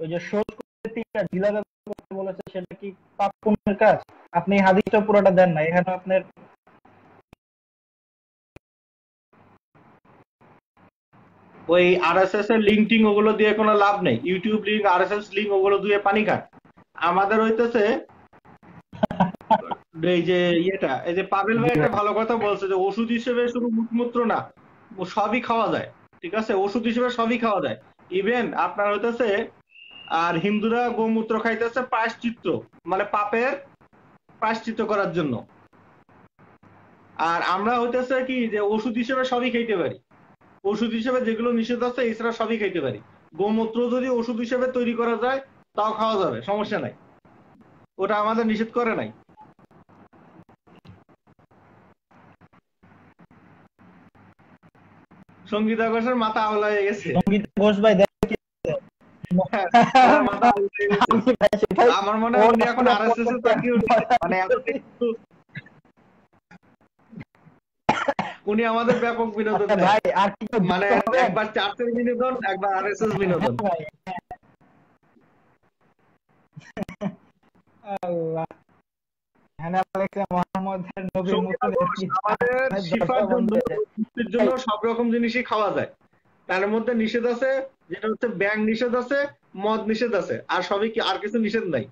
ওই যে শোধ করতে তিনটা করতে বলেছে সেটা কি পাপ পুণ্যের কাজ আপনি হাদিসটা পুরোটা দেন না এখানে আপনার ওই আরএসএস এর লিঙ্কটিং ওগুলো দিয়ে কোনো লাভ নেই ইউটিউব লিঙ্ক আরএসএস লিঙ্ক ওগুলো দিয়ে পানি খায় আমাদের হইতেছে এই যে ইয়েটা এই যে পাবেল ভাই একটা ভালো কথা বলছে যে ওষুধ হিসেবে শুধু মুখমূত্র না সবই খাওয়া যায় ঠিক আছে ওষুধ হিসেবে সবই খাওয়া যায় ইভেন আপনার হইতেছে আর হিন্দুরা গোমূত্র খাইতেছে মানে পাপের করার জন্য আর আমরা হইতেছে কি যে ওষুধ হিসেবে সবই খাইতে পারি ওষুধ হিসেবে যেগুলো নিষেধ আছে এছাড়া সবই খাইতে পারি গোমূত্র যদি ওষুধ হিসেবে তৈরি করা যায় তাও খাওয়া যাবে সমস্যা নাই ওটা আমাদের নিষেধ করে নাই সঙ্গীতা ঘোষের মাথা আওলা হয়ে গেছে সঙ্গীতা ঘোষ ভাই হ্যাঁ, আমার মনে হয় উনি এখন আরএসএস মানে উনি আমাদের ব্যাপক বিনোদন আচ্ছা ভাই আর মানে একবার চার্চের বিনোদন একবার এস বিনোদন হ্যাঁ, হ্যাঁ, হ্যাঁ, হ্যাঁ, তার মধ্যে নিষেধ আছে যেটা হচ্ছে ব্যাং নিষেধ আছে মদ নিষেধ আছে আর সবই কি আর কিছু নিষেধ নাই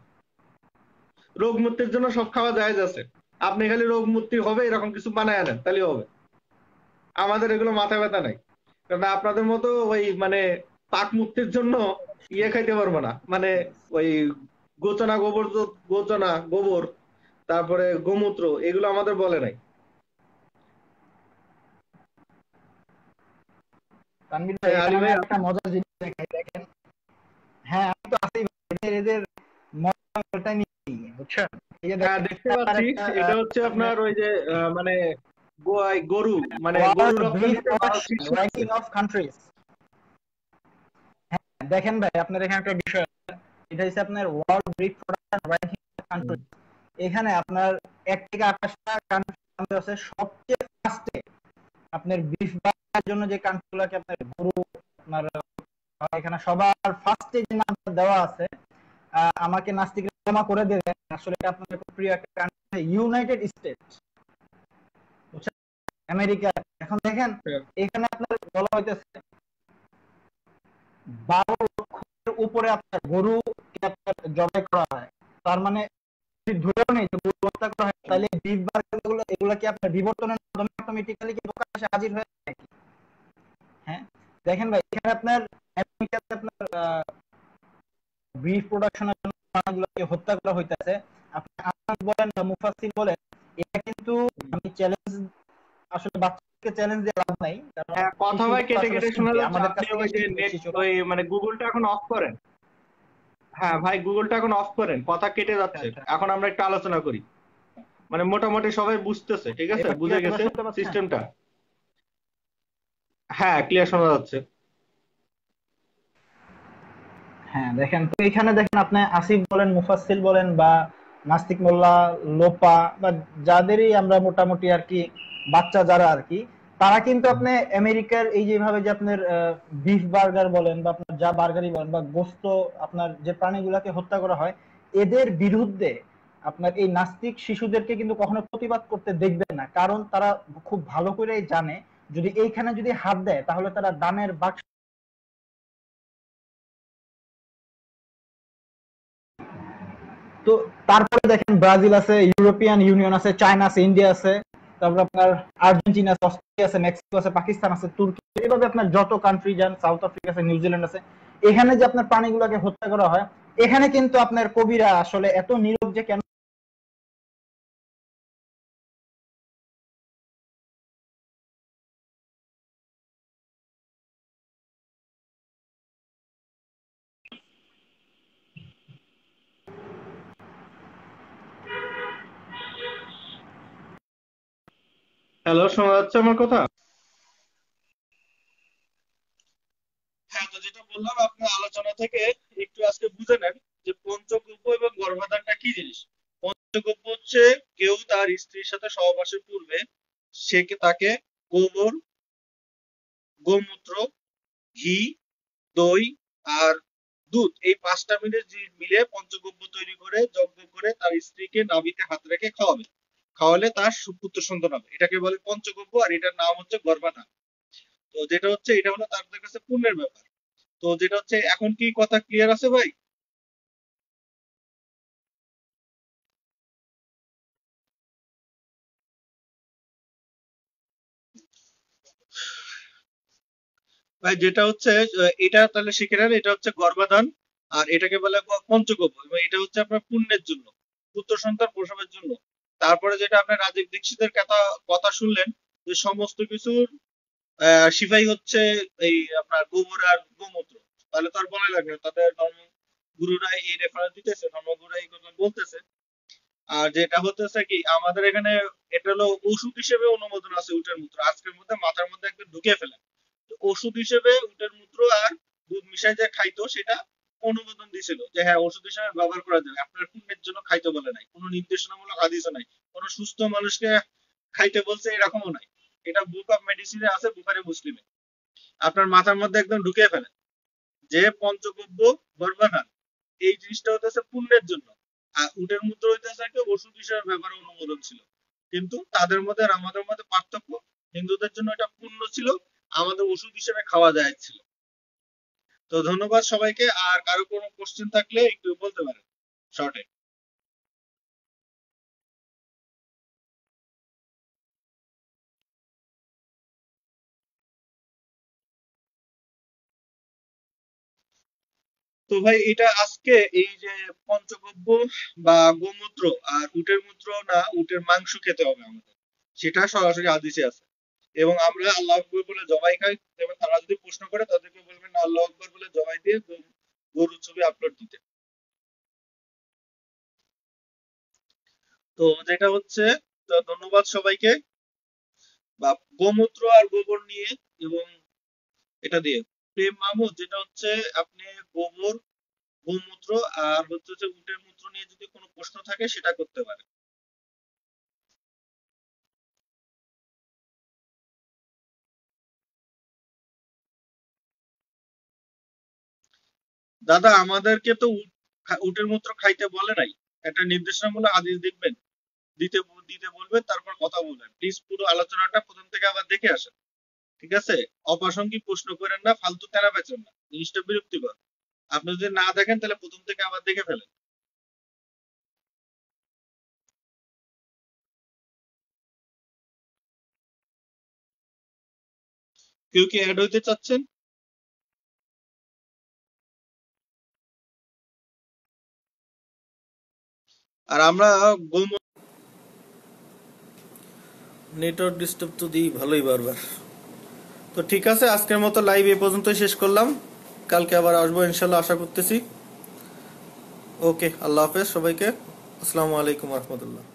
রোগ মুক্তির জন্য সব খাওয়া যায় আছে আপনি খালি রোগ মুক্তি হবে এরকম কিছু বানায় আনেন তাহলে হবে আমাদের এগুলো মাথা ব্যথা নাই কারণ আপনাদের মতো ওই মানে পাক মুক্তির জন্য ইয়ে খাইতে পারবো না মানে ওই গোচনা গোবর গোচনা গোবর তারপরে গোমূত্র এগুলো আমাদের বলে নাই হ্যাঁ, হ্যাঁ, বুঝছেন হ্যাঁ, এটা হচ্ছে আপনার ওই যে মানে গরু মানে দেখেন ভাই আপনার এখানে একটা বিষয় এটা হচ্ছে আপনার world breed production writing country এখানে আপনার এক থেকে আকাশটা কান্ট্রি আছে সবচেয়ে ফার্স্টে আপনার বিশ বারের জন্য যে কান্ট্রিগুলোকে আপনার গুরু আপনার এখানে সবার ফার্স্টে যে নাম দেওয়া আছে আমাকে নাস্তিক জমা করে দেবেন আসলে এটা আপনাদের খুব প্রিয় একটা কান্ট্রি ইউনাইটেড স্টেটস আমেরিকা এখন দেখেন হ্যাঁ। এখানে আপনার বলা হইতেছে বারো উপরে আপনার গরু জবাই করা হয় তার মানে নেই গরু হত্যা করা হয় তাহলে এগুলো কি আপনার বিবর্তনের মাধ্যমে অটোমেটিক্যালি কি প্রকাশে হাজির হয়ে যায় হ্যাঁ দেখেন ভাই এখানে আপনার আমেরিকাতে আপনার বিফ প্রোডাকশনের জন্য মানুষগুলোকে হত্যা করা হইতাছে আপনি বলেন বা মুফাসিল বলেন এটা কিন্তু আমি চ্যালেঞ্জ আসলে বাচ্চাকে চ্যালেঞ্জ দেওয়া লাভ নাই হ্যাঁ, কথা ভাই কেটে কেটে ওই মানে গুগলটা এখন অফ করেন হ্যাঁ ভাই গুগলটা এখন অফ করেন কথা কেটে যাচ্ছে আচ্ছা, আচ্ছা। এখন আমরা একটু আলোচনা করি মানে মোটামুটি সবাই বুঝতেছে ঠিক আছে বুঝে গেছে সিস্টেমটা হ্যাঁ ক্লিয়ার শোনা যাচ্ছে হ্যাঁ দেখেন তো এখানে দেখেন আপনি আসিফ বলেন মুফাসিল বলেন বা নাস্তিক মোল্লা লোপা বা যাদেরই আমরা মোটামুটি আর কি বাচ্চা যারা আর কি তারা কিন্তু আপনি আমেরিকার এই যেভাবে যে আপনার বিফ বার্গার বলেন বা আপনার যা বার্গারই বলেন বা গোস্ত আপনার যে প্রাণীগুলাকে হত্যা করা হয় এদের বিরুদ্ধে আপনার এই নাস্তিক শিশুদেরকে কিন্তু কখনো প্রতিবাদ করতে দেখবে না কারণ তারা খুব ভালো করেই জানে যদি এইখানে যদি হাত দেয় তাহলে তারা দানের বাক্স তো তারপরে দেখেন ব্রাজিল আছে ইউরোপিয়ান ইউনিয়ন আছে চায়না আছে ইন্ডিয়া আছে তারপরে আপনার আর্জেন্টিনা আছে অস্ট্রেলিয়া আছে মেক্সিকো আছে পাকিস্তান আছে তুর্কি এভাবে আপনার যত কান্ট্রি যান সাউথ আফ্রিকা আছে নিউজিল্যান্ড আছে এখানে যে আপনার প্রাণীগুলোকে হত্যা করা হয় এখানে কিন্তু আপনার কবিরা আসলে এত নীরব যে কেন হ্যালো শোনা যাচ্ছে আমার কথা হ্যাঁ তো যেটা বললাম আলোচনা থেকে একটু আজকে বুঝে নেন যে এবং গর্ভাধানটা কি জিনিস হচ্ছে কেউ তার স্ত্রীর সাথে সহবাসের পূর্বে সে তাকে গোবর গোমূত্র ঘি দই আর দুধ এই পাঁচটা মিলে মিলে পঞ্চগব্য তৈরি করে যজ্ঞ করে তার স্ত্রীকে নাভিতে হাত রেখে খাওয়াবে খাওয়ালে তার সুপুত্র সন্তান হবে এটাকে বলে পঞ্চগব্য আর এটার নাম হচ্ছে গর্ভাধান তো যেটা হচ্ছে এটা হলো তাদের কাছে পুণ্যের ব্যাপার তো যেটা হচ্ছে এখন কি কথা ক্লিয়ার আছে ভাই ভাই যেটা হচ্ছে এটা তাহলে শিখে নেন এটা হচ্ছে গর্ভাধান আর এটাকে বলে পঞ্চগব্য এবং এটা হচ্ছে আপনার পুণ্যের জন্য পুত্র সন্তান প্রসবের জন্য তারপরে যেটা আপনি রাজীব দীক্ষিতের কথা কথা শুনলেন যে সমস্ত কিছুর সিফাই হচ্ছে এই আপনার গোবর আর গোমূত্র তাহলে তার আর বলাই লাগবে তাদের ধর্ম গুরুরা এই রেফারেন্স দিতেছে ধর্মগুরুরা এই কথা বলতেছে আর যেটা হতেছে কি আমাদের এখানে এটা হলো ওষুধ হিসেবে অনুমোদন আছে উটের মূত্র আজকের মধ্যে মাথার মধ্যে একদম ঢুকে ফেলে ওষুধ হিসেবে উটের মূত্র আর দুধ মিশাই যে খাইতো সেটা অনুমোদন দিয়েছিল যে হ্যাঁ ওষুধ হিসেবে ব্যবহার করা যাবে আপনার পুণ্যের জন্য খাইতে বলে নাই কোনো নির্দেশনামূলক আদেশও নাই কোনো সুস্থ মানুষকে খাইতে বলছে এরকমও নাই এটা বুক অফ মেডিসিনে আছে বুখারে মুসলিমে আপনার মাথার মধ্যে একদম ঢুকে ফেলে যে পঞ্চগব্য বর্বাহান এই জিনিসটা হতেছে পুণ্যের জন্য আর উটের মূত্র হইতেছে একটা ওষুধ হিসেবে ব্যবহার অনুমোদন ছিল কিন্তু তাদের মধ্যে আর আমাদের মধ্যে পার্থক্য হিন্দুদের জন্য এটা পূর্ণ ছিল আমাদের ওষুধ হিসেবে খাওয়া যায় ছিল তো ধন্যবাদ সবাইকে আর কারো কোনো কোশ্চেন থাকলে একটু বলতে পারেন শর্টে তো ভাই এটা আজকে এই যে পঞ্চগব্য বা গোমূত্র আর উটের মূত্র না উটের মাংস খেতে হবে আমাদের সেটা সরাসরি আদিসে আছে এবং আমরা আল্লাহ আকবর বলে জবাই খাই এবং তারা যদি প্রশ্ন করে তাদেরকে বলবেন আল্লাহ আকবর বলে জবাই দিয়ে গরু ছবি আপলোড দিতে তো যেটা হচ্ছে ধন্যবাদ সবাইকে বা গোমূত্র আর গোবর নিয়ে এবং এটা দিয়ে প্রেম মামু যেটা হচ্ছে আপনি গোবর গোমূত্র আর হচ্ছে যে উটের মূত্র নিয়ে যদি কোনো প্রশ্ন থাকে সেটা করতে পারেন দাদা আমাদেরকে তো উটের মূত্র খাইতে বলে নাই একটা নির্দেশনামূলক আদেশ দেখবেন দিতে দিতে বলবেন তারপর কথা বলবেন প্লিজ পুরো আলোচনাটা প্রথম থেকে আবার দেখে আসেন ঠিক আছে অপ্রাসঙ্গিক প্রশ্ন করেন না ফালতু তেরা বেচেন না জিনিসটা বিরক্তিকর আপনি যদি না দেখেন তাহলে প্রথম থেকে আবার দেখে ফেলেন কেউ কি অ্যাড হইতে চাচ্ছেন আর আমরা গোম নেটওয়ার্ক ডিস্টার্ব তো দিই ভালোই বারবার তো ঠিক আছে আজকের মতো লাইভ এ পর্যন্ত শেষ করলাম কালকে আবার আসবো ইনশাল্লাহ আশা করতেছি ওকে আল্লাহ হাফেজ সবাইকে আসসালামু আলাইকুম রহমতুল্লাহ